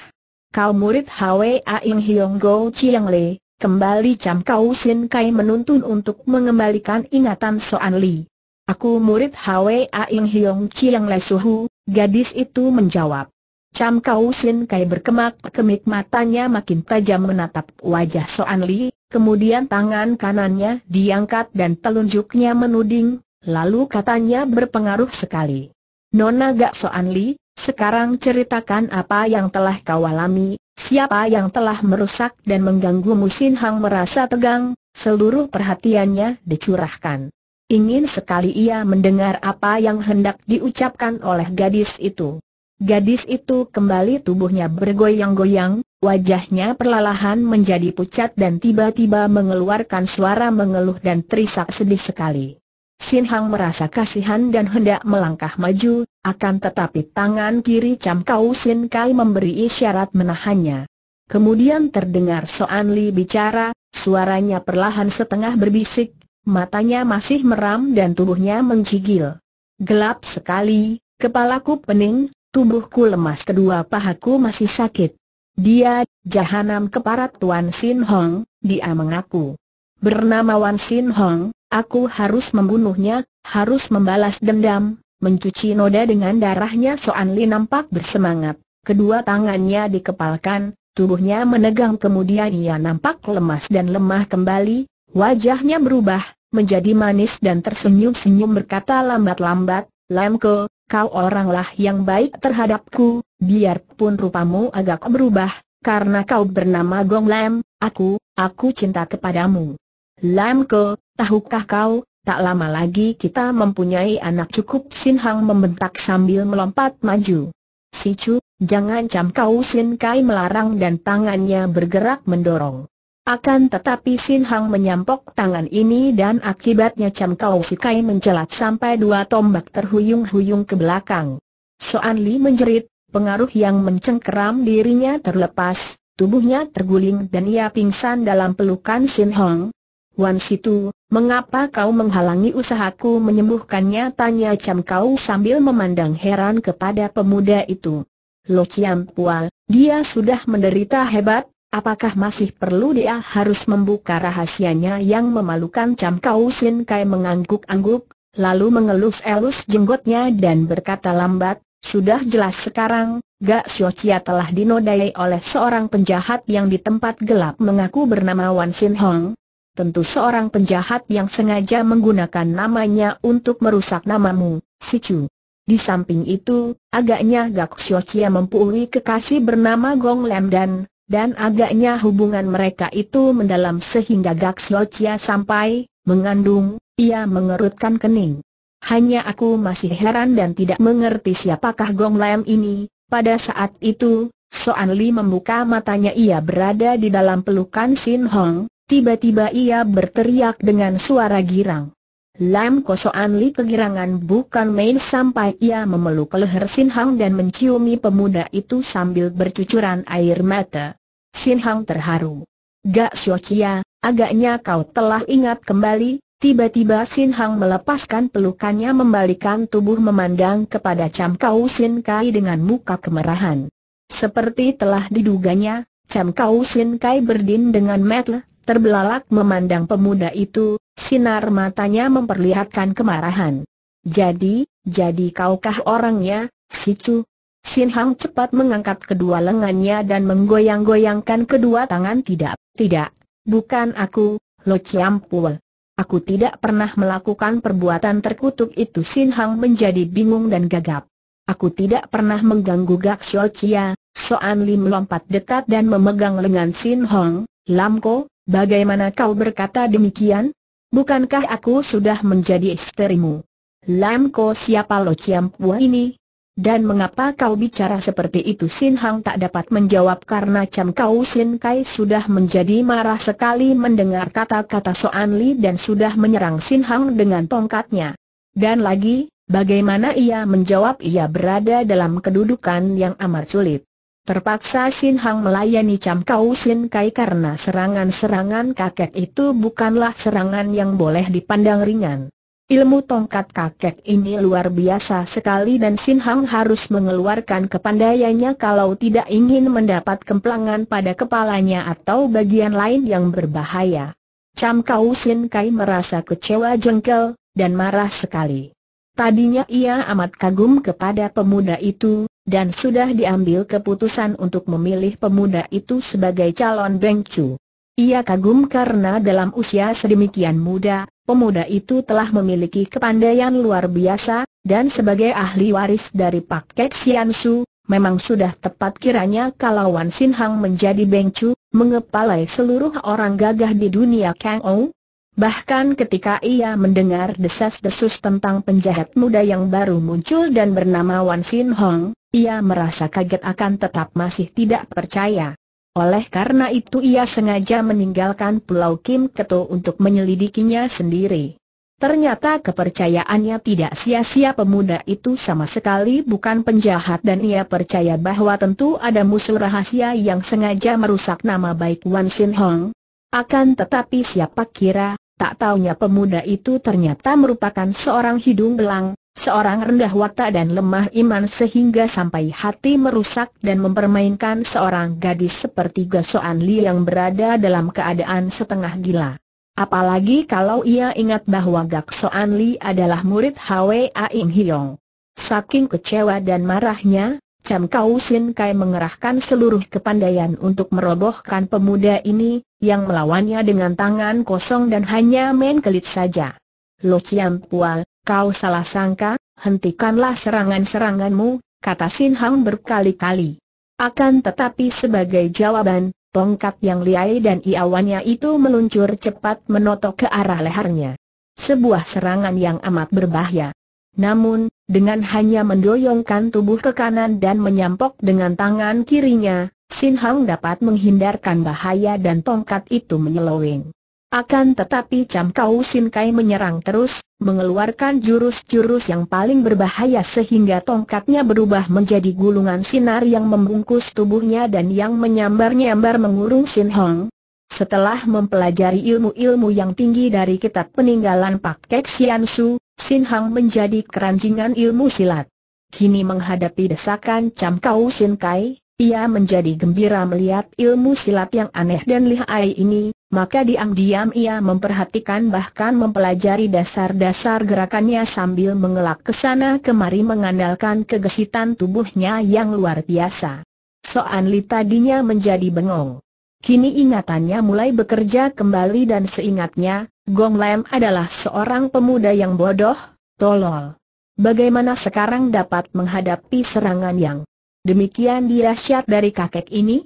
Kau murid Hwa Aing Hiong Go Chiang Le, kembali cam Kau Sin Kai menuntun untuk mengembalikan ingatan Soan Li Aku murid Hwa Aing Hiong Chiang Le Suhu, gadis itu menjawab. Cam Kau Sin Kai berkemak-kemik matanya makin tajam menatap wajah Soan Li, kemudian tangan kanannya diangkat dan telunjuknya menuding, lalu katanya berpengaruh sekali. Nona Gak Soan Li, sekarang ceritakan apa yang telah kau alami, siapa yang telah merusak dan mengganggu Musin Hang merasa tegang, seluruh perhatiannya dicurahkan. Ingin sekali ia mendengar apa yang hendak diucapkan oleh gadis itu. Gadis itu kembali tubuhnya bergoyang-goyang, wajahnya perlahan menjadi pucat dan tiba-tiba mengeluarkan suara mengeluh dan terisak sedih sekali. Sin Hang merasa kasihan dan hendak melangkah maju, akan tetapi tangan kiri Cam Kau Sin Kai memberi isyarat menahannya. Kemudian terdengar Soan Li bicara, suaranya perlahan setengah berbisik, matanya masih meram dan tubuhnya mencigil. Gelap sekali, kepalaku pening, tubuhku lemas kedua pahaku masih sakit. Dia, jahanam keparat Tuan Sin Hong, dia mengaku. Bernama Wan Sin Hong, aku harus membunuhnya, harus membalas dendam, mencuci noda dengan darahnya Soan Li nampak bersemangat. Kedua tangannya dikepalkan, tubuhnya menegang kemudian ia nampak lemas dan lemah kembali, wajahnya berubah, menjadi manis dan tersenyum-senyum berkata lambat-lambat, Lamko, kau oranglah yang baik terhadapku, biarpun rupamu agak berubah, karena kau bernama Gong Lam, aku, aku cinta kepadamu. Lamko, tahukah kau, tak lama lagi kita mempunyai anak cukup Sin Hang membentak sambil melompat maju. Si Chu, jangan cam kau Sin Kai melarang dan tangannya bergerak mendorong. Akan tetapi Sin Hang menyampok tangan ini dan akibatnya Cham Kau Sikai mencelat sampai dua tombak terhuyung-huyung ke belakang. Soan Li menjerit, pengaruh yang mencengkeram dirinya terlepas, tubuhnya terguling dan ia pingsan dalam pelukan Sin Hang. Wan Situ, mengapa kau menghalangi usahaku menyembuhkannya? Tanya Cham Kau sambil memandang heran kepada pemuda itu. Lo Chiam Pual, dia sudah menderita hebat, Apakah masih perlu dia harus membuka rahasianya yang memalukan Cam Kau Sin Kai mengangguk-angguk, lalu mengelus-elus jenggotnya dan berkata lambat, sudah jelas sekarang, Gak Sio Chia telah dinodai oleh seorang penjahat yang di tempat gelap mengaku bernama Wan Sin Hong. Tentu seorang penjahat yang sengaja menggunakan namanya untuk merusak namamu, Si Chu. Di samping itu, agaknya Gak Sio Chia mempunyai kekasih bernama Gong Lam dan dan agaknya hubungan mereka itu mendalam sehingga Gak Slocia sampai, mengandung, ia mengerutkan kening. Hanya aku masih heran dan tidak mengerti siapakah Gong Lam ini, pada saat itu, Soan Li membuka matanya ia berada di dalam pelukan Sin Hong, tiba-tiba ia berteriak dengan suara girang. Lam Kosoan Li kegirangan bukan main sampai ia memeluk leher Sin Hang dan menciumi pemuda itu sambil bercucuran air mata. Sin Hang terharu. Gak Siocia, agaknya kau telah ingat kembali, tiba-tiba Sin Hang melepaskan pelukannya membalikan tubuh memandang kepada Cam Kau Sin Kai dengan muka kemerahan. Seperti telah diduganya, Cam Kau Sin Kai berdin dengan metle, terbelalak memandang pemuda itu, sinar matanya memperlihatkan kemarahan. Jadi, jadi kaukah orangnya, si Chu? Sin Hang cepat mengangkat kedua lengannya dan menggoyang-goyangkan kedua tangan tidak, tidak, bukan aku, Lo Chiam Pul. Aku tidak pernah melakukan perbuatan terkutuk itu Sin Hang menjadi bingung dan gagap. Aku tidak pernah mengganggu Gak Xiao Chia, Soan Lim melompat dekat dan memegang lengan Sin Hong, Lamko, Bagaimana kau berkata demikian? Bukankah aku sudah menjadi isterimu? Lam Ko siapa lo Ciam Pua ini? Dan mengapa kau bicara seperti itu Sin Hang tak dapat menjawab karena Cam Kau Sin Kai sudah menjadi marah sekali mendengar kata-kata Soan Li dan sudah menyerang Sin Hang dengan tongkatnya. Dan lagi, bagaimana ia menjawab ia berada dalam kedudukan yang amat sulit. Terpaksa Sin Hang melayani Cam Kau Sin Kai karena serangan-serangan kakek itu bukanlah serangan yang boleh dipandang ringan. Ilmu tongkat kakek ini luar biasa sekali dan Sin Hang harus mengeluarkan kepandaiannya kalau tidak ingin mendapat kemplangan pada kepalanya atau bagian lain yang berbahaya. Cam Kau Sin Kai merasa kecewa jengkel, dan marah sekali. Tadinya ia amat kagum kepada pemuda itu, dan sudah diambil keputusan untuk memilih pemuda itu sebagai calon Beng Chu. Ia kagum karena dalam usia sedemikian muda, pemuda itu telah memiliki kepandaian luar biasa, dan sebagai ahli waris dari Pak Kek Sian Su, memang sudah tepat kiranya kalau Wan Sin Hang menjadi Beng Chu, mengepalai seluruh orang gagah di dunia Kang Ou. Bahkan ketika ia mendengar desas-desus tentang penjahat muda yang baru muncul dan bernama Wan Sin Hong, ia merasa kaget akan tetap masih tidak percaya. Oleh karena itu ia sengaja meninggalkan Pulau Kim Keto untuk menyelidikinya sendiri. Ternyata kepercayaannya tidak sia-sia pemuda itu sama sekali bukan penjahat dan ia percaya bahwa tentu ada musuh rahasia yang sengaja merusak nama baik Wan Sin Hong. Akan tetapi siapa kira, tak taunya pemuda itu ternyata merupakan seorang hidung belang, seorang rendah watak dan lemah iman sehingga sampai hati merusak dan mempermainkan seorang gadis seperti Gosuan Li yang berada dalam keadaan setengah gila. Apalagi kalau ia ingat bahwa Gasoan Li adalah murid Hwa Aing Hiong. Saking kecewa dan marahnya, Cham Kau Sin Kai mengerahkan seluruh kepandaian untuk merobohkan pemuda ini, yang melawannya dengan tangan kosong dan hanya main kelit saja. Lo Chiam Pual, Kau salah sangka, hentikanlah serangan-seranganmu, kata Sin Hang berkali-kali. Akan tetapi sebagai jawaban, tongkat yang liai dan iawannya itu meluncur cepat menotok ke arah lehernya. Sebuah serangan yang amat berbahaya. Namun, dengan hanya mendoyongkan tubuh ke kanan dan menyampok dengan tangan kirinya, Sin Hang dapat menghindarkan bahaya dan tongkat itu menyeloweng. Akan tetapi Cam Kau Sin Kai menyerang terus, mengeluarkan jurus-jurus yang paling berbahaya sehingga tongkatnya berubah menjadi gulungan sinar yang membungkus tubuhnya dan yang menyambar-nyambar mengurung Sin Hong. Setelah mempelajari ilmu-ilmu yang tinggi dari kitab peninggalan Pak Kek Sian Su, Sin Hong menjadi keranjingan ilmu silat. Kini menghadapi desakan Cam Kau Sin Kai, ia menjadi gembira melihat ilmu silat yang aneh dan lihai ini, maka diam-diam ia memperhatikan bahkan mempelajari dasar-dasar gerakannya sambil mengelak ke sana kemari mengandalkan kegesitan tubuhnya yang luar biasa. Soan Li tadinya menjadi bengong. Kini ingatannya mulai bekerja kembali dan seingatnya, Gong Lam adalah seorang pemuda yang bodoh, tolol. Bagaimana sekarang dapat menghadapi serangan yang demikian dirasyat dari kakek ini?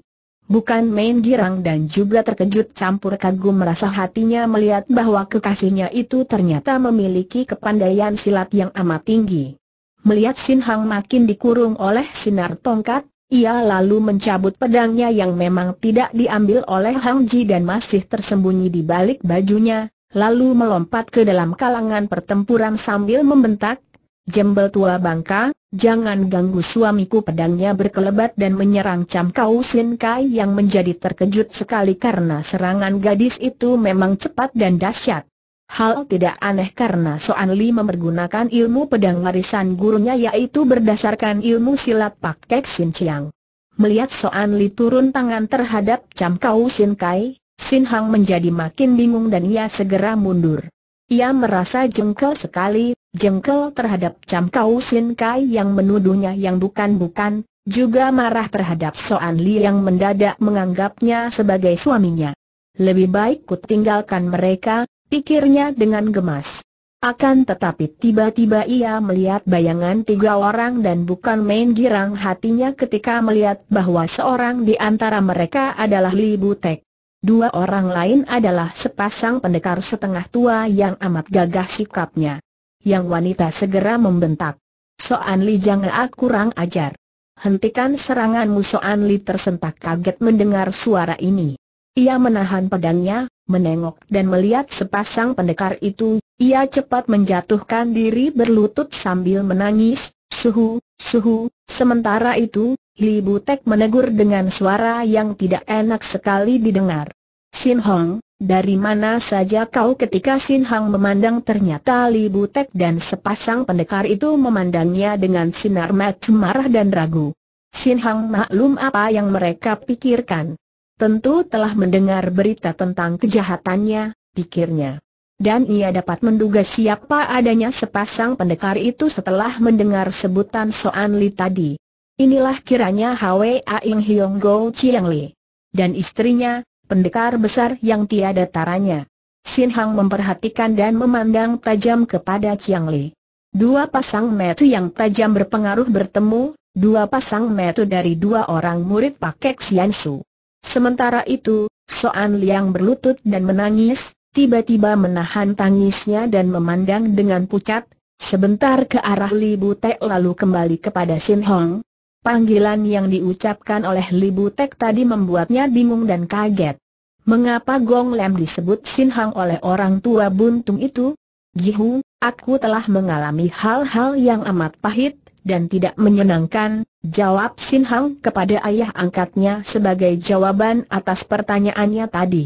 bukan main girang dan juga terkejut campur kagum merasa hatinya melihat bahwa kekasihnya itu ternyata memiliki kepandaian silat yang amat tinggi. Melihat Sin Hang makin dikurung oleh sinar tongkat, ia lalu mencabut pedangnya yang memang tidak diambil oleh Hang Ji dan masih tersembunyi di balik bajunya, lalu melompat ke dalam kalangan pertempuran sambil membentak, Jembel tua bangka, jangan ganggu suamiku pedangnya berkelebat dan menyerang Cam Kau Sin Kai yang menjadi terkejut sekali karena serangan gadis itu memang cepat dan dahsyat. Hal tidak aneh karena Soan Li mempergunakan ilmu pedang warisan gurunya yaitu berdasarkan ilmu silat Pak Kek Sin Chiang. Melihat Soan Li turun tangan terhadap Cam Kau Sin Kai, Sin Hang menjadi makin bingung dan ia segera mundur. Ia merasa jengkel sekali, jengkel terhadap Cham Kau Sin Kai yang menuduhnya yang bukan-bukan, juga marah terhadap Soan Li yang mendadak menganggapnya sebagai suaminya. Lebih baik ku tinggalkan mereka, pikirnya dengan gemas. Akan tetapi tiba-tiba ia melihat bayangan tiga orang dan bukan main girang hatinya ketika melihat bahwa seorang di antara mereka adalah Li Butek. Dua orang lain adalah sepasang pendekar setengah tua yang amat gagah sikapnya yang wanita segera membentak. Soan Li jangan aku kurang ajar. Hentikan seranganmu Soan Li tersentak kaget mendengar suara ini. Ia menahan pedangnya, menengok dan melihat sepasang pendekar itu, ia cepat menjatuhkan diri berlutut sambil menangis, suhu, suhu, sementara itu, Li Butek menegur dengan suara yang tidak enak sekali didengar. Sin Hong, dari mana saja kau ketika Sin Hang memandang ternyata Li Butek dan sepasang pendekar itu memandangnya dengan sinar mata marah dan ragu. Sin Hang maklum apa yang mereka pikirkan. Tentu telah mendengar berita tentang kejahatannya, pikirnya. Dan ia dapat menduga siapa adanya sepasang pendekar itu setelah mendengar sebutan Soan Li tadi. Inilah kiranya Hwa Ing Hyong Go Chiang Li. Dan istrinya, pendekar besar yang tiada taranya. Sin Hang memperhatikan dan memandang tajam kepada Chiang Li. Dua pasang metu yang tajam berpengaruh bertemu, dua pasang metu dari dua orang murid Pakek Sian Su. Sementara itu, Soan Liang berlutut dan menangis, tiba-tiba menahan tangisnya dan memandang dengan pucat, sebentar ke arah Li Bu Tek lalu kembali kepada Sin Hong. Panggilan yang diucapkan oleh Li Bu Tek tadi membuatnya bingung dan kaget. Mengapa Gong Lem disebut Sin Hang oleh orang tua buntung itu? Gihu, aku telah mengalami hal-hal yang amat pahit dan tidak menyenangkan, jawab Sin Hang kepada ayah angkatnya sebagai jawaban atas pertanyaannya tadi.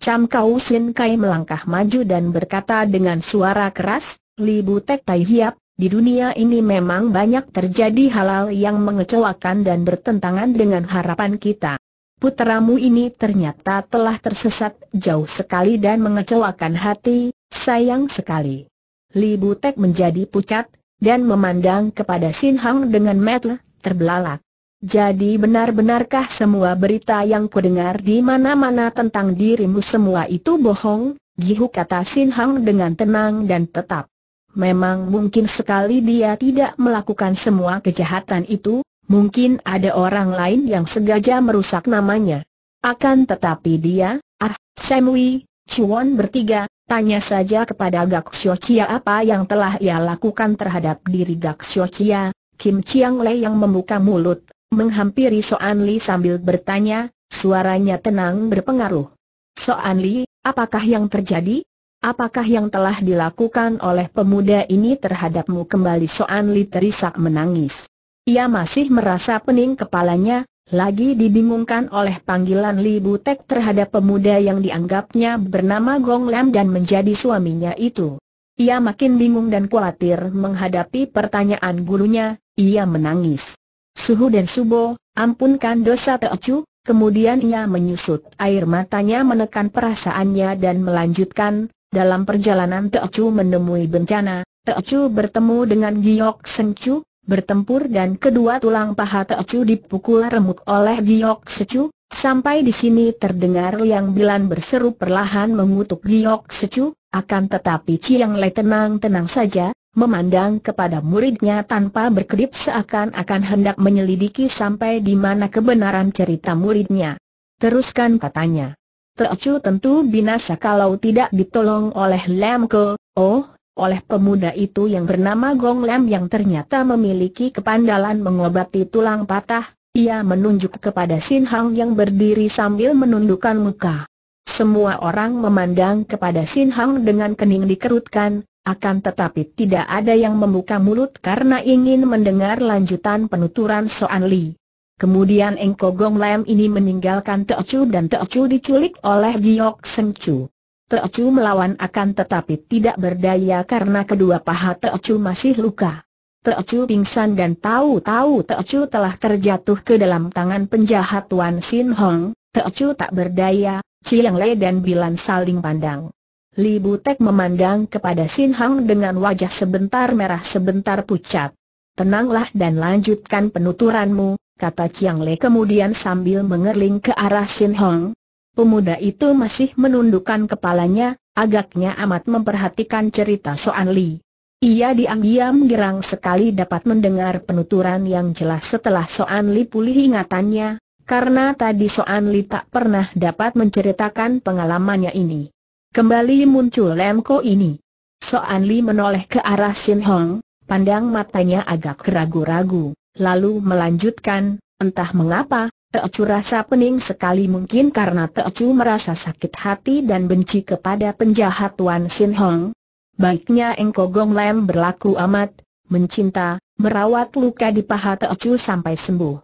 Cam Kau Sin Kai melangkah maju dan berkata dengan suara keras, Li Butek Tai Hiap, di dunia ini memang banyak terjadi halal yang mengecewakan dan bertentangan dengan harapan kita puteramu ini ternyata telah tersesat jauh sekali dan mengecewakan hati, sayang sekali. Li Butek menjadi pucat, dan memandang kepada Sin Hang dengan mata terbelalak. Jadi benar-benarkah semua berita yang kudengar di mana-mana tentang dirimu semua itu bohong? Gihu kata Sin Hang dengan tenang dan tetap. Memang mungkin sekali dia tidak melakukan semua kejahatan itu, Mungkin ada orang lain yang sengaja merusak namanya. Akan tetapi dia, Ah, Samui, Chuan bertiga, tanya saja kepada Gak Xiochia apa yang telah ia lakukan terhadap diri Gak Xiochia, Kim Chiang Lei yang membuka mulut, menghampiri Soan Li sambil bertanya, suaranya tenang berpengaruh. Soan Li, apakah yang terjadi? Apakah yang telah dilakukan oleh pemuda ini terhadapmu kembali Soan Li terisak menangis. Ia masih merasa pening kepalanya, lagi dibingungkan oleh panggilan Li Butek terhadap pemuda yang dianggapnya bernama Gong Lam dan menjadi suaminya itu. Ia makin bingung dan khawatir menghadapi pertanyaan gurunya, ia menangis. Suhu dan Subo, ampunkan dosa Teocu, kemudian ia menyusut air matanya menekan perasaannya dan melanjutkan, dalam perjalanan Teocu menemui bencana, Teocu bertemu dengan Giok Sencu, bertempur dan kedua tulang paha Teocu dipukul remuk oleh Giok Secu, sampai di sini terdengar Liang Bilan berseru perlahan mengutuk Giok Secu, akan tetapi Chiang Lei tenang-tenang saja, memandang kepada muridnya tanpa berkedip seakan-akan hendak menyelidiki sampai di mana kebenaran cerita muridnya. Teruskan katanya. Teocu tentu binasa kalau tidak ditolong oleh Lam Ke, oh, oleh pemuda itu yang bernama Gong Lam yang ternyata memiliki kepandalan mengobati tulang patah, ia menunjuk kepada Sin Hang yang berdiri sambil menundukkan muka. Semua orang memandang kepada Sin Hang dengan kening dikerutkan, akan tetapi tidak ada yang membuka mulut karena ingin mendengar lanjutan penuturan Soan Li. Kemudian Engko Gong Lam ini meninggalkan Chu dan Chu diculik oleh Giok Seng Chu. Teocu melawan akan tetapi tidak berdaya karena kedua paha Teocu masih luka. Teocu pingsan dan tahu-tahu Teocu telah terjatuh ke dalam tangan penjahat Tuan Sin Hong, Teocu tak berdaya, Chiang Le dan Bilan saling pandang. Li Butek memandang kepada Sin Hong dengan wajah sebentar merah sebentar pucat. Tenanglah dan lanjutkan penuturanmu, kata Chiang Le kemudian sambil mengerling ke arah Sin Hong, Pemuda itu masih menundukkan kepalanya, agaknya amat memperhatikan cerita Soan Li. Ia diam-diam girang sekali dapat mendengar penuturan yang jelas setelah Soan Li pulih ingatannya, karena tadi Soan Li tak pernah dapat menceritakan pengalamannya ini. Kembali muncul Lemko ini. Soan Li menoleh ke arah Sin Hong, pandang matanya agak ragu-ragu, lalu melanjutkan, entah mengapa, Teocu rasa pening sekali mungkin karena Teocu merasa sakit hati dan benci kepada penjahat Tuan Sin Hong. Baiknya Engko Gong Lam berlaku amat, mencinta, merawat luka di paha Teocu sampai sembuh.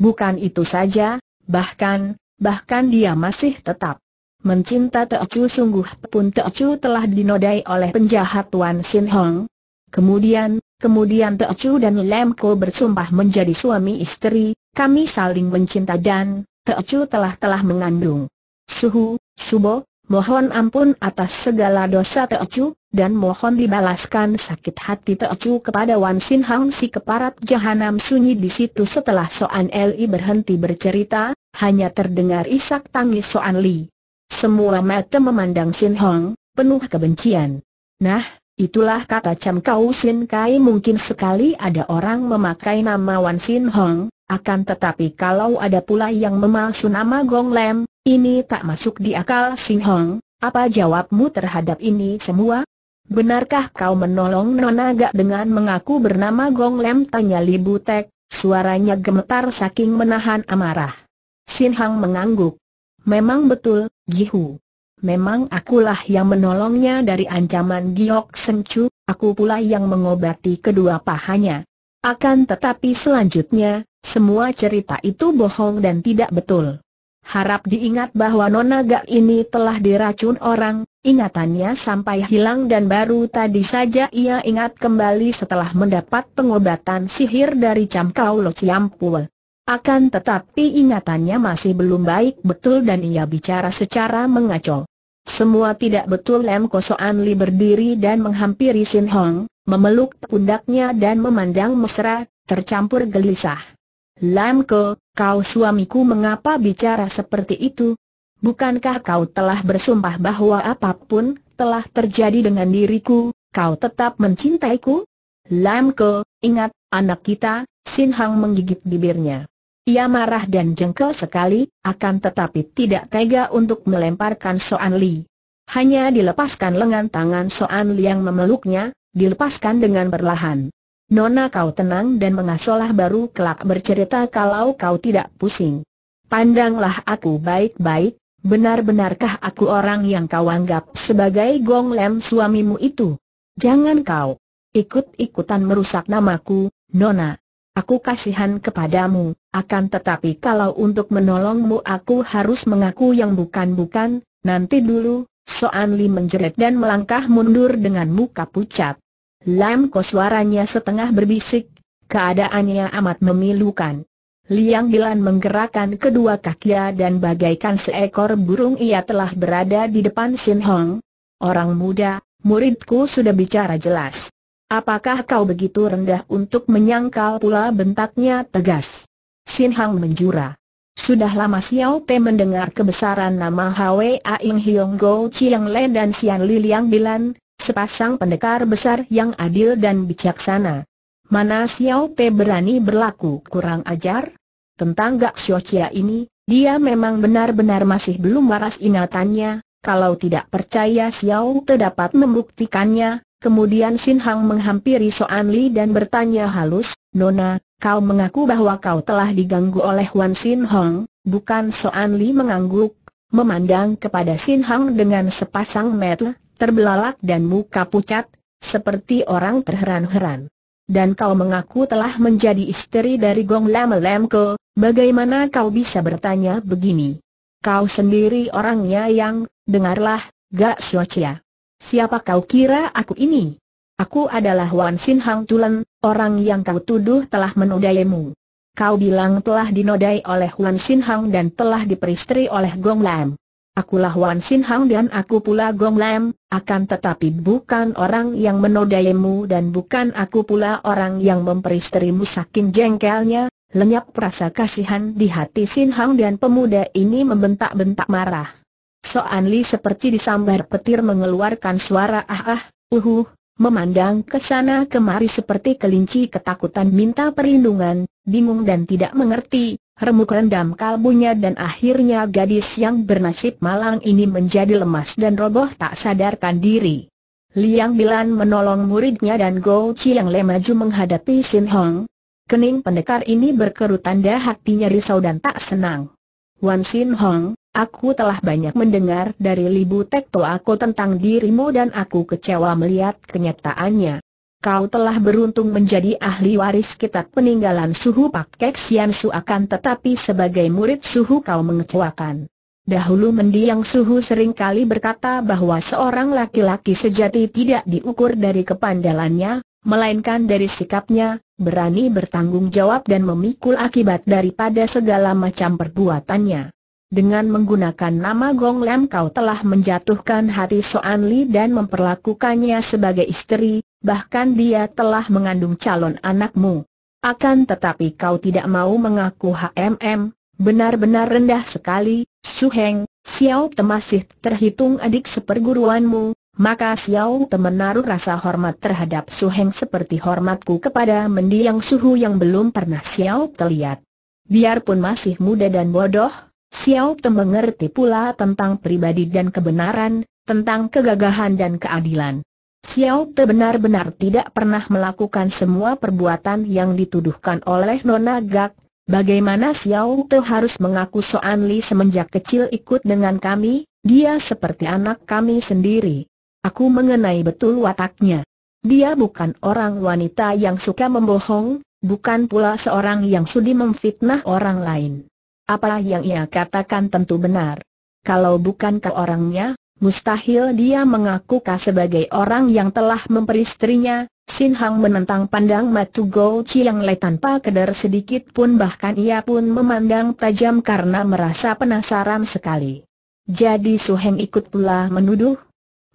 Bukan itu saja, bahkan, bahkan dia masih tetap mencinta Teocu sungguh pun Teocu telah dinodai oleh penjahat Tuan Sin Hong. Kemudian, Kemudian Teo Chu dan Lam Ko bersumpah menjadi suami istri, kami saling mencinta dan Teo Chu telah-telah mengandung. Suhu, Subo, mohon ampun atas segala dosa Teo Chu dan mohon dibalaskan sakit hati Teo Chu kepada Wan Sin Hang si keparat jahanam sunyi di situ setelah Soan Li berhenti bercerita, hanya terdengar isak tangis Soan Li. Semua mata memandang Sin Hong, penuh kebencian. Nah, Itulah kata Cham Kau Sin Kai mungkin sekali ada orang memakai nama Wan Sin Hong, akan tetapi kalau ada pula yang memalsu nama Gong Lem, ini tak masuk di akal Sin Hong, apa jawabmu terhadap ini semua? Benarkah kau menolong Nona Nonaga dengan mengaku bernama Gong Lem? Tanya Li Butek, suaranya gemetar saking menahan amarah. Sin Hong mengangguk. Memang betul, Hu. Memang akulah yang menolongnya dari ancaman Giok Sengcu, aku pula yang mengobati kedua pahanya. Akan tetapi selanjutnya, semua cerita itu bohong dan tidak betul. Harap diingat bahwa nonaga ini telah diracun orang, ingatannya sampai hilang dan baru tadi saja ia ingat kembali setelah mendapat pengobatan sihir dari Camkau Lociampul. Akan tetapi ingatannya masih belum baik betul dan ia bicara secara mengacau. Semua tidak betul Lem Kosoan Li berdiri dan menghampiri Sin Hong, memeluk pundaknya dan memandang mesra, tercampur gelisah. Lam Ko, kau suamiku mengapa bicara seperti itu? Bukankah kau telah bersumpah bahwa apapun telah terjadi dengan diriku, kau tetap mencintaiku? Lam Ko, ingat, anak kita, Sin Hong menggigit bibirnya. Ia marah dan jengkel sekali, akan tetapi tidak tega untuk melemparkan Soan Li. Hanya dilepaskan lengan tangan Soan Li yang memeluknya, dilepaskan dengan perlahan. Nona kau tenang dan mengasolah baru kelak bercerita kalau kau tidak pusing. Pandanglah aku baik-baik, benar-benarkah aku orang yang kau anggap sebagai Gong Lem suamimu itu? Jangan kau ikut-ikutan merusak namaku, Nona. Aku kasihan kepadamu, akan tetapi kalau untuk menolongmu aku harus mengaku yang bukan-bukan, nanti dulu, Soan Li menjerit dan melangkah mundur dengan muka pucat. Lam Ko suaranya setengah berbisik, keadaannya amat memilukan. Liang Gilan menggerakkan kedua kakinya dan bagaikan seekor burung ia telah berada di depan Sin Hong. Orang muda, muridku sudah bicara jelas. Apakah kau begitu rendah untuk menyangkal pula bentaknya tegas? Sin Hang menjura. Sudah lama Xiao Te mendengar kebesaran nama Hwa Ing Hiong Go Chiang Le dan Sian Li Liang Bilan, sepasang pendekar besar yang adil dan bijaksana. Mana Xiao Te berani berlaku kurang ajar? Tentang Gak Xiao Chia ini, dia memang benar-benar masih belum waras ingatannya, kalau tidak percaya Xiao Te dapat membuktikannya, Kemudian Sin Hang menghampiri Soan Li dan bertanya halus, Nona, kau mengaku bahwa kau telah diganggu oleh Wan Sin Hong, bukan Soan Li mengangguk, memandang kepada Sin Hang dengan sepasang mata, terbelalak dan muka pucat, seperti orang terheran-heran. Dan kau mengaku telah menjadi istri dari Gong Lam Lam Ko, bagaimana kau bisa bertanya begini? Kau sendiri orangnya yang, dengarlah, Gak suacia. ya. Siapa kau kira aku ini? Aku adalah Wan Sin Hang Tulen, orang yang kau tuduh telah menodaimu. Kau bilang telah dinodai oleh Wan Sin Hang dan telah diperistri oleh Gong Lam. Akulah Wan Sin Hang dan aku pula Gong Lam, akan tetapi bukan orang yang menodaimu dan bukan aku pula orang yang memperistrimu saking jengkelnya, lenyap perasa kasihan di hati Sin Hang dan pemuda ini membentak-bentak marah. Soan Li seperti disambar petir mengeluarkan suara ah ah, uhuh, memandang ke sana kemari seperti kelinci ketakutan minta perlindungan, bingung dan tidak mengerti, remuk rendam kalbunya dan akhirnya gadis yang bernasib malang ini menjadi lemas dan roboh tak sadarkan diri. Liang Bilan menolong muridnya dan Go yang Le maju menghadapi Sin Hong. Kening pendekar ini berkerut tanda hatinya risau dan tak senang. Wan Sin Hong, Aku telah banyak mendengar dari Libu Tekto aku tentang dirimu dan aku kecewa melihat kenyataannya. Kau telah beruntung menjadi ahli waris kitab peninggalan suhu Pak Kek Su akan tetapi sebagai murid suhu kau mengecewakan. Dahulu mendiang suhu sering kali berkata bahwa seorang laki-laki sejati tidak diukur dari kepandalannya, melainkan dari sikapnya, berani bertanggung jawab dan memikul akibat daripada segala macam perbuatannya. Dengan menggunakan nama Gong Lam kau telah menjatuhkan hati Soan Li dan memperlakukannya sebagai istri, bahkan dia telah mengandung calon anakmu. Akan tetapi kau tidak mau mengaku HMM, benar-benar rendah sekali, Su Heng, Xiao Te masih terhitung adik seperguruanmu, maka Xiao Te menaruh rasa hormat terhadap Su Heng seperti hormatku kepada mendiang suhu yang belum pernah Xiao Te lihat. Biarpun masih muda dan bodoh, Xiao Te mengerti pula tentang pribadi dan kebenaran, tentang kegagahan dan keadilan. Xiao Te benar-benar tidak pernah melakukan semua perbuatan yang dituduhkan oleh Nona Gak, Bagaimana Xiao Te harus mengaku Soan Li semenjak kecil ikut dengan kami, dia seperti anak kami sendiri. Aku mengenai betul wataknya. Dia bukan orang wanita yang suka membohong, bukan pula seorang yang sudi memfitnah orang lain. Apa yang ia katakan tentu benar. Kalau bukan ke orangnya, mustahil dia mengaku kah sebagai orang yang telah memperistrinya. Sin Hang menentang pandang Matu Go Chiang Le tanpa kedar sedikit pun bahkan ia pun memandang tajam karena merasa penasaran sekali. Jadi Su Heng ikut pula menuduh.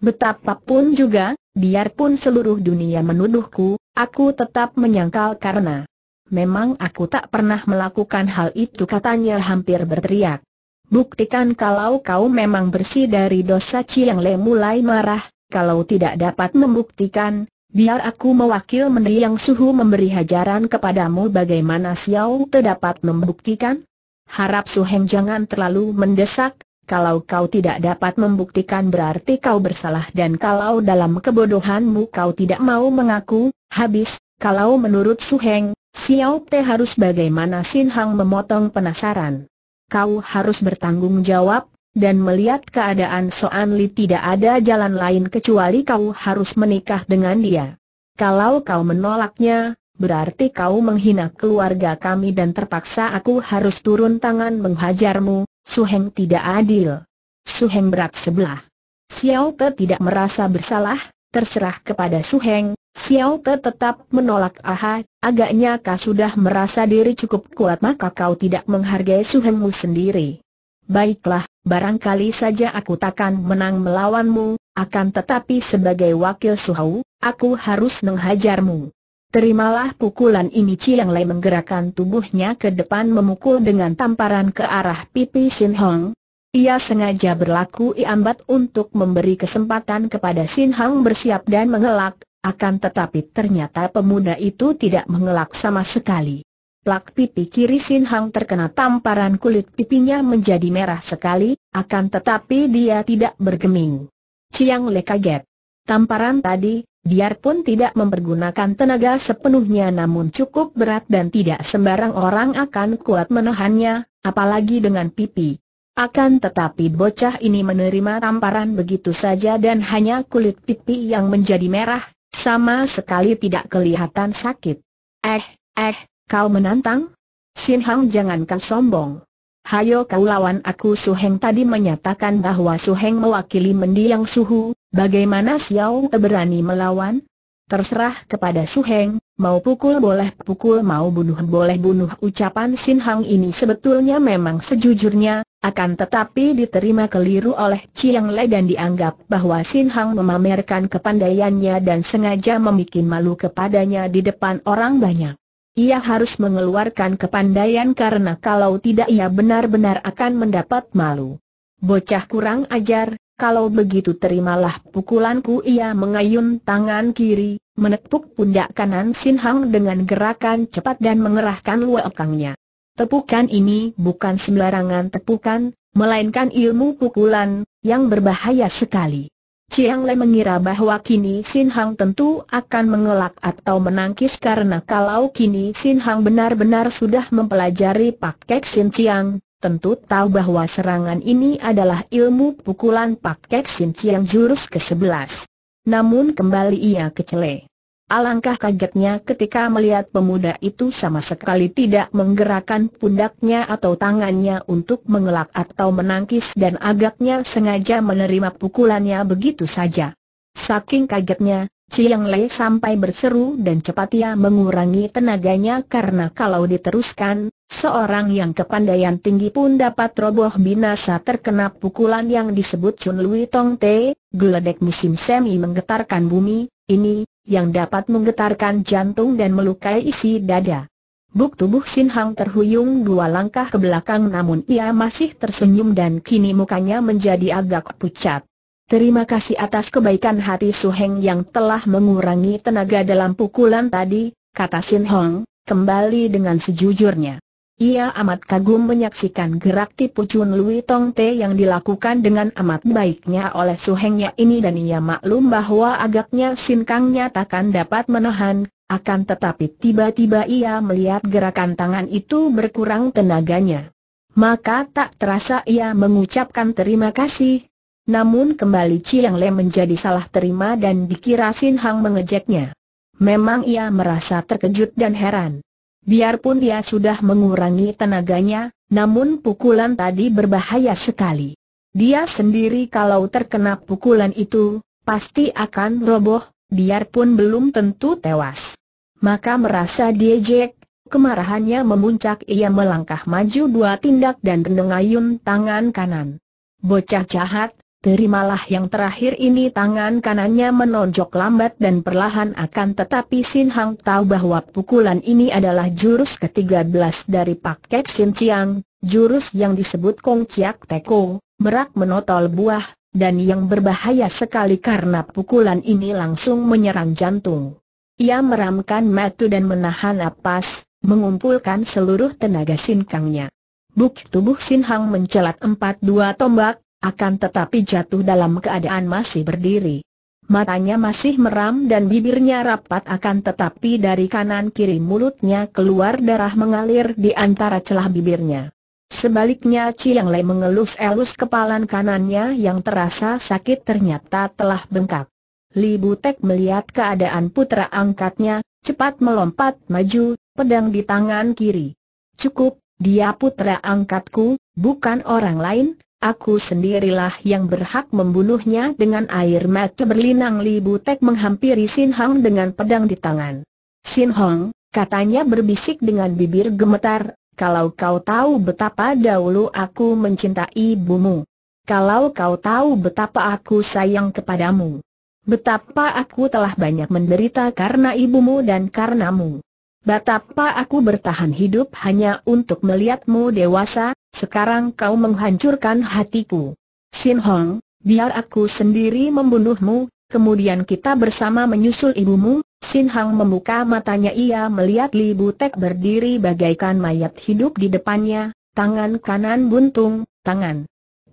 Betapapun juga, biarpun seluruh dunia menuduhku, aku tetap menyangkal karena memang aku tak pernah melakukan hal itu katanya hampir berteriak. Buktikan kalau kau memang bersih dari dosa Ciang Le mulai marah, kalau tidak dapat membuktikan, biar aku mewakil yang suhu memberi hajaran kepadamu bagaimana Xiao Te dapat membuktikan? Harap Su Heng jangan terlalu mendesak, kalau kau tidak dapat membuktikan berarti kau bersalah dan kalau dalam kebodohanmu kau tidak mau mengaku, habis, kalau menurut Su Heng, Xiao Te harus bagaimana Sin Hang memotong penasaran. Kau harus bertanggung jawab, dan melihat keadaan Soan Li tidak ada jalan lain kecuali kau harus menikah dengan dia. Kalau kau menolaknya, berarti kau menghina keluarga kami dan terpaksa aku harus turun tangan menghajarmu, Suheng tidak adil. Suheng berat sebelah. Xiao Te tidak merasa bersalah, terserah kepada Suheng, Xiao Te tetap menolak aha, agaknya kau sudah merasa diri cukup kuat maka kau tidak menghargai suhengmu sendiri. Baiklah, barangkali saja aku takkan menang melawanmu, akan tetapi sebagai wakil suhau, aku harus menghajarmu. Terimalah pukulan ini Chiang Lei menggerakkan tubuhnya ke depan memukul dengan tamparan ke arah pipi Sin Hong, ia sengaja berlaku iambat untuk memberi kesempatan kepada Sin Hong bersiap dan mengelak, akan tetapi ternyata pemuda itu tidak mengelak sama sekali. Plak pipi kiri Sin Hang terkena tamparan kulit pipinya menjadi merah sekali, akan tetapi dia tidak bergeming. Chiang Le kaget. Tamparan tadi, biarpun tidak mempergunakan tenaga sepenuhnya namun cukup berat dan tidak sembarang orang akan kuat menahannya, apalagi dengan pipi. Akan tetapi bocah ini menerima tamparan begitu saja dan hanya kulit pipi yang menjadi merah, sama sekali tidak kelihatan sakit. Eh, eh, kau menantang? Sin Hang jangankan sombong. Hayo kau lawan aku Su Heng tadi menyatakan bahwa Su Heng mewakili mendiang suhu, bagaimana Xiao Te berani melawan? Terserah kepada Su Heng, mau pukul boleh pukul mau bunuh boleh bunuh ucapan Sin Hang ini sebetulnya memang sejujurnya, akan tetapi diterima keliru oleh Chiang Le dan dianggap bahwa Sin Hang memamerkan kepandaiannya dan sengaja membuat malu kepadanya di depan orang banyak. Ia harus mengeluarkan kepandaian karena kalau tidak ia benar-benar akan mendapat malu. Bocah kurang ajar, kalau begitu terimalah pukulanku ia mengayun tangan kiri, menepuk pundak kanan Sin Hang dengan gerakan cepat dan mengerahkan luakangnya. Tepukan ini bukan sembarangan tepukan, melainkan ilmu pukulan, yang berbahaya sekali. Chiang Le mengira bahwa kini Sin Hang tentu akan mengelak atau menangkis karena kalau kini Sin Hang benar-benar sudah mempelajari Pak Kek Sin Chiang, tentu tahu bahwa serangan ini adalah ilmu pukulan Pak Kek Sin Chiang jurus ke-11. Namun kembali ia kecele. Alangkah kagetnya ketika melihat pemuda itu sama sekali tidak menggerakkan pundaknya atau tangannya untuk mengelak atau menangkis dan agaknya sengaja menerima pukulannya begitu saja. Saking kagetnya, Chiang Lei sampai berseru dan cepat ia mengurangi tenaganya karena kalau diteruskan, seorang yang kepandaian tinggi pun dapat roboh binasa terkena pukulan yang disebut Chun Lui Tong Te, geledek musim semi menggetarkan bumi, ini, yang dapat menggetarkan jantung dan melukai isi dada. Buk tubuh Sin Hang terhuyung dua langkah ke belakang namun ia masih tersenyum dan kini mukanya menjadi agak pucat. Terima kasih atas kebaikan hati Su Heng yang telah mengurangi tenaga dalam pukulan tadi, kata Sin Hong, kembali dengan sejujurnya. Ia amat kagum menyaksikan gerak tipu Chun Lui Tong Te yang dilakukan dengan amat baiknya oleh suhengnya ini dan ia maklum bahwa agaknya Sin Kang nyatakan dapat menahan, akan tetapi tiba-tiba ia melihat gerakan tangan itu berkurang tenaganya. Maka tak terasa ia mengucapkan terima kasih. Namun kembali Chiang Le menjadi salah terima dan dikira Sin Hang mengejeknya. Memang ia merasa terkejut dan heran. Biarpun dia sudah mengurangi tenaganya, namun pukulan tadi berbahaya sekali. Dia sendiri kalau terkena pukulan itu, pasti akan roboh, biarpun belum tentu tewas. Maka merasa diejek, kemarahannya memuncak ia melangkah maju dua tindak dan menengayun tangan kanan. Bocah jahat, Terimalah yang terakhir ini tangan kanannya menonjok lambat dan perlahan akan tetapi Sin Hang tahu bahwa pukulan ini adalah jurus ke-13 dari paket Sin Chiang, jurus yang disebut Kong Chiak Teko, merak menotol buah, dan yang berbahaya sekali karena pukulan ini langsung menyerang jantung. Ia meramkan mata dan menahan napas, mengumpulkan seluruh tenaga Kangnya. Buk tubuh Sin Hang mencelat empat dua tombak, akan tetapi jatuh dalam keadaan masih berdiri. Matanya masih meram dan bibirnya rapat akan tetapi dari kanan kiri mulutnya keluar darah mengalir di antara celah bibirnya. Sebaliknya Chiang Lei mengelus-elus kepalan kanannya yang terasa sakit ternyata telah bengkak. Li Butek melihat keadaan putra angkatnya, cepat melompat maju, pedang di tangan kiri. Cukup, dia putra angkatku, bukan orang lain, Aku sendirilah yang berhak membunuhnya dengan air mata berlinang Li Butek menghampiri Sin Hong dengan pedang di tangan. Sin Hong, katanya berbisik dengan bibir gemetar, kalau kau tahu betapa dahulu aku mencintai ibumu. Kalau kau tahu betapa aku sayang kepadamu. Betapa aku telah banyak menderita karena ibumu dan karenamu. Betapa aku bertahan hidup hanya untuk melihatmu dewasa, sekarang kau menghancurkan hatiku. Sin Hong, biar aku sendiri membunuhmu, kemudian kita bersama menyusul ibumu. Sin Hong membuka matanya ia melihat Li Butek berdiri bagaikan mayat hidup di depannya, tangan kanan buntung, tangan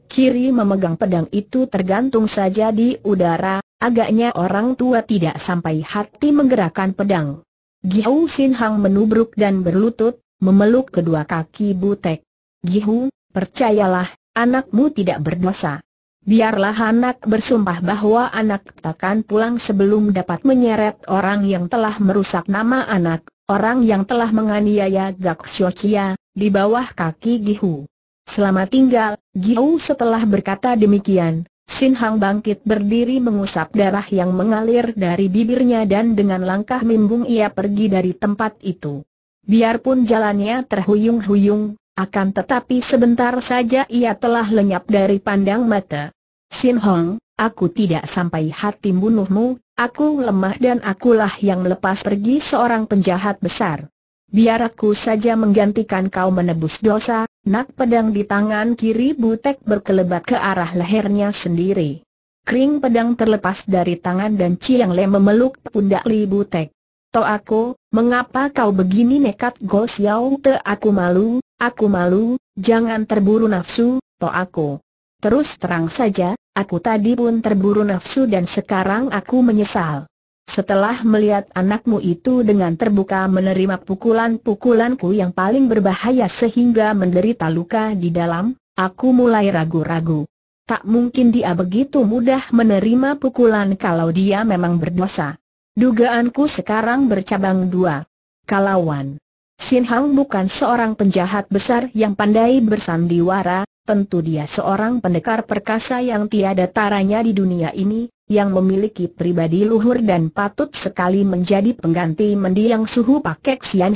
kiri memegang pedang itu tergantung saja di udara, agaknya orang tua tidak sampai hati menggerakkan pedang. Gihu Sin Hang menubruk dan berlutut, memeluk kedua kaki Butek. Gihu, percayalah, anakmu tidak berdosa. Biarlah anak bersumpah bahwa anak takkan pulang sebelum dapat menyeret orang yang telah merusak nama anak, orang yang telah menganiaya Gak Xiochia, di bawah kaki Gihu. Selamat tinggal, Gihu setelah berkata demikian, Sin Hang bangkit berdiri mengusap darah yang mengalir dari bibirnya dan dengan langkah mimbung ia pergi dari tempat itu. Biarpun jalannya terhuyung-huyung, akan tetapi sebentar saja ia telah lenyap dari pandang mata. Sin Hong, aku tidak sampai hati bunuhmu, aku lemah dan akulah yang melepas pergi seorang penjahat besar. Biar aku saja menggantikan kau menebus dosa, nak pedang di tangan kiri Butek berkelebat ke arah lehernya sendiri. Kering pedang terlepas dari tangan dan Ciang Le memeluk pundak Li Butek. aku, mengapa kau begini nekat Go Xiao Te aku malu, aku malu, jangan terburu nafsu, aku. Terus terang saja, aku tadi pun terburu nafsu dan sekarang aku menyesal. Setelah melihat anakmu itu dengan terbuka menerima pukulan-pukulanku yang paling berbahaya sehingga menderita luka di dalam, aku mulai ragu-ragu. Tak mungkin dia begitu mudah menerima pukulan kalau dia memang berdosa. Dugaanku sekarang bercabang dua. Kalawan. Sin Hang bukan seorang penjahat besar yang pandai bersandiwara, tentu dia seorang pendekar perkasa yang tiada taranya di dunia ini, yang memiliki pribadi luhur dan patut sekali menjadi pengganti mendiang suhu Pakek Sian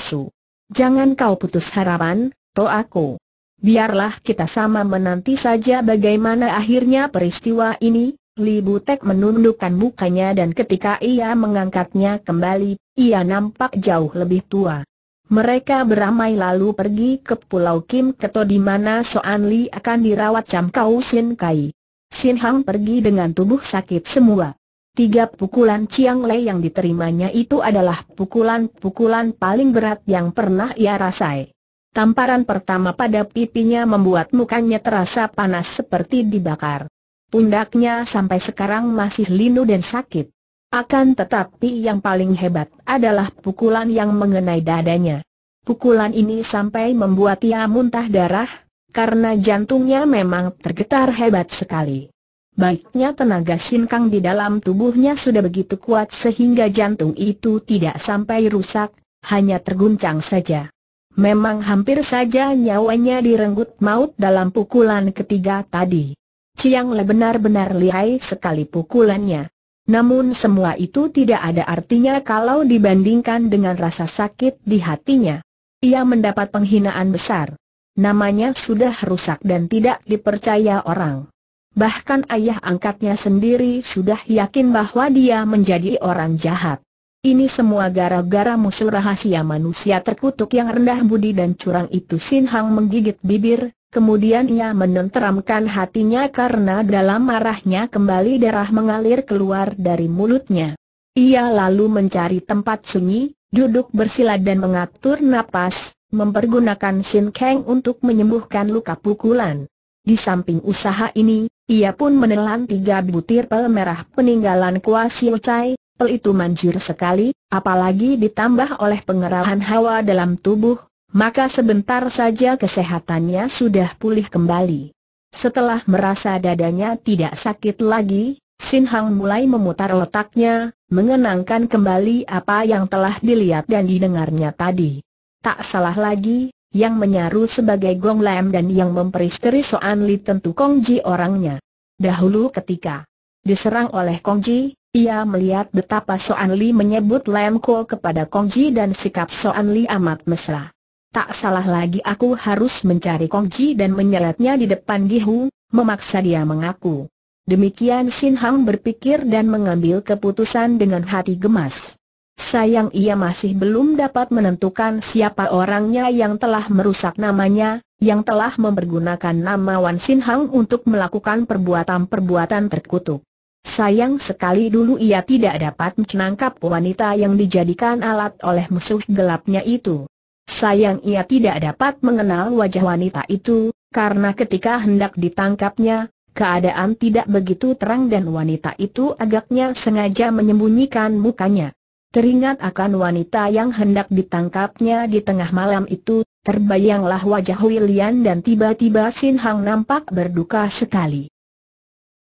Jangan kau putus harapan, to aku. Biarlah kita sama menanti saja bagaimana akhirnya peristiwa ini, Li Butek menundukkan mukanya dan ketika ia mengangkatnya kembali, ia nampak jauh lebih tua. Mereka beramai lalu pergi ke Pulau Kim Keto di mana Soan Li akan dirawat camp Kau Sin Kai. Sin Hang pergi dengan tubuh sakit semua. Tiga pukulan Chiang Lei yang diterimanya itu adalah pukulan-pukulan paling berat yang pernah ia rasai. Tamparan pertama pada pipinya membuat mukanya terasa panas seperti dibakar. Pundaknya sampai sekarang masih linu dan sakit. Akan tetapi yang paling hebat adalah pukulan yang mengenai dadanya. Pukulan ini sampai membuat ia muntah darah, karena jantungnya memang tergetar hebat sekali. Baiknya tenaga sinkang di dalam tubuhnya sudah begitu kuat sehingga jantung itu tidak sampai rusak, hanya terguncang saja. Memang hampir saja nyawanya direnggut maut dalam pukulan ketiga tadi. Ciang Le benar-benar lihai sekali pukulannya. Namun semua itu tidak ada artinya kalau dibandingkan dengan rasa sakit di hatinya. Ia mendapat penghinaan besar namanya sudah rusak dan tidak dipercaya orang. Bahkan ayah angkatnya sendiri sudah yakin bahwa dia menjadi orang jahat. Ini semua gara-gara musuh rahasia manusia terkutuk yang rendah budi dan curang itu Sin Hang menggigit bibir, kemudian ia menenteramkan hatinya karena dalam marahnya kembali darah mengalir keluar dari mulutnya. Ia lalu mencari tempat sunyi, duduk bersila dan mengatur napas, mempergunakan Sin Kang untuk menyembuhkan luka pukulan. Di samping usaha ini, ia pun menelan tiga butir pel merah peninggalan Kuasio Chai, pel itu manjur sekali, apalagi ditambah oleh pengerahan hawa dalam tubuh, maka sebentar saja kesehatannya sudah pulih kembali. Setelah merasa dadanya tidak sakit lagi, Sin Hang mulai memutar otaknya, mengenangkan kembali apa yang telah dilihat dan didengarnya tadi. Tak salah lagi, yang menyaru sebagai Gong Lam dan yang memperisteri Soan Li tentu Kong Ji orangnya. Dahulu ketika diserang oleh Kong Ji, ia melihat betapa Soan Li menyebut Lam Ko kepada Kong Ji dan sikap Soan Li amat mesra. Tak salah lagi aku harus mencari Kong Ji dan menyeretnya di depan Gihu, memaksa dia mengaku. Demikian Sin Hang berpikir dan mengambil keputusan dengan hati gemas. Sayang ia masih belum dapat menentukan siapa orangnya yang telah merusak namanya, yang telah mempergunakan nama Wan Sin Hang untuk melakukan perbuatan-perbuatan terkutuk. Sayang sekali dulu ia tidak dapat menangkap wanita yang dijadikan alat oleh musuh gelapnya itu. Sayang ia tidak dapat mengenal wajah wanita itu, karena ketika hendak ditangkapnya, keadaan tidak begitu terang dan wanita itu agaknya sengaja menyembunyikan mukanya. Teringat akan wanita yang hendak ditangkapnya di tengah malam itu, terbayanglah wajah William dan tiba-tiba Sin Hang nampak berduka sekali.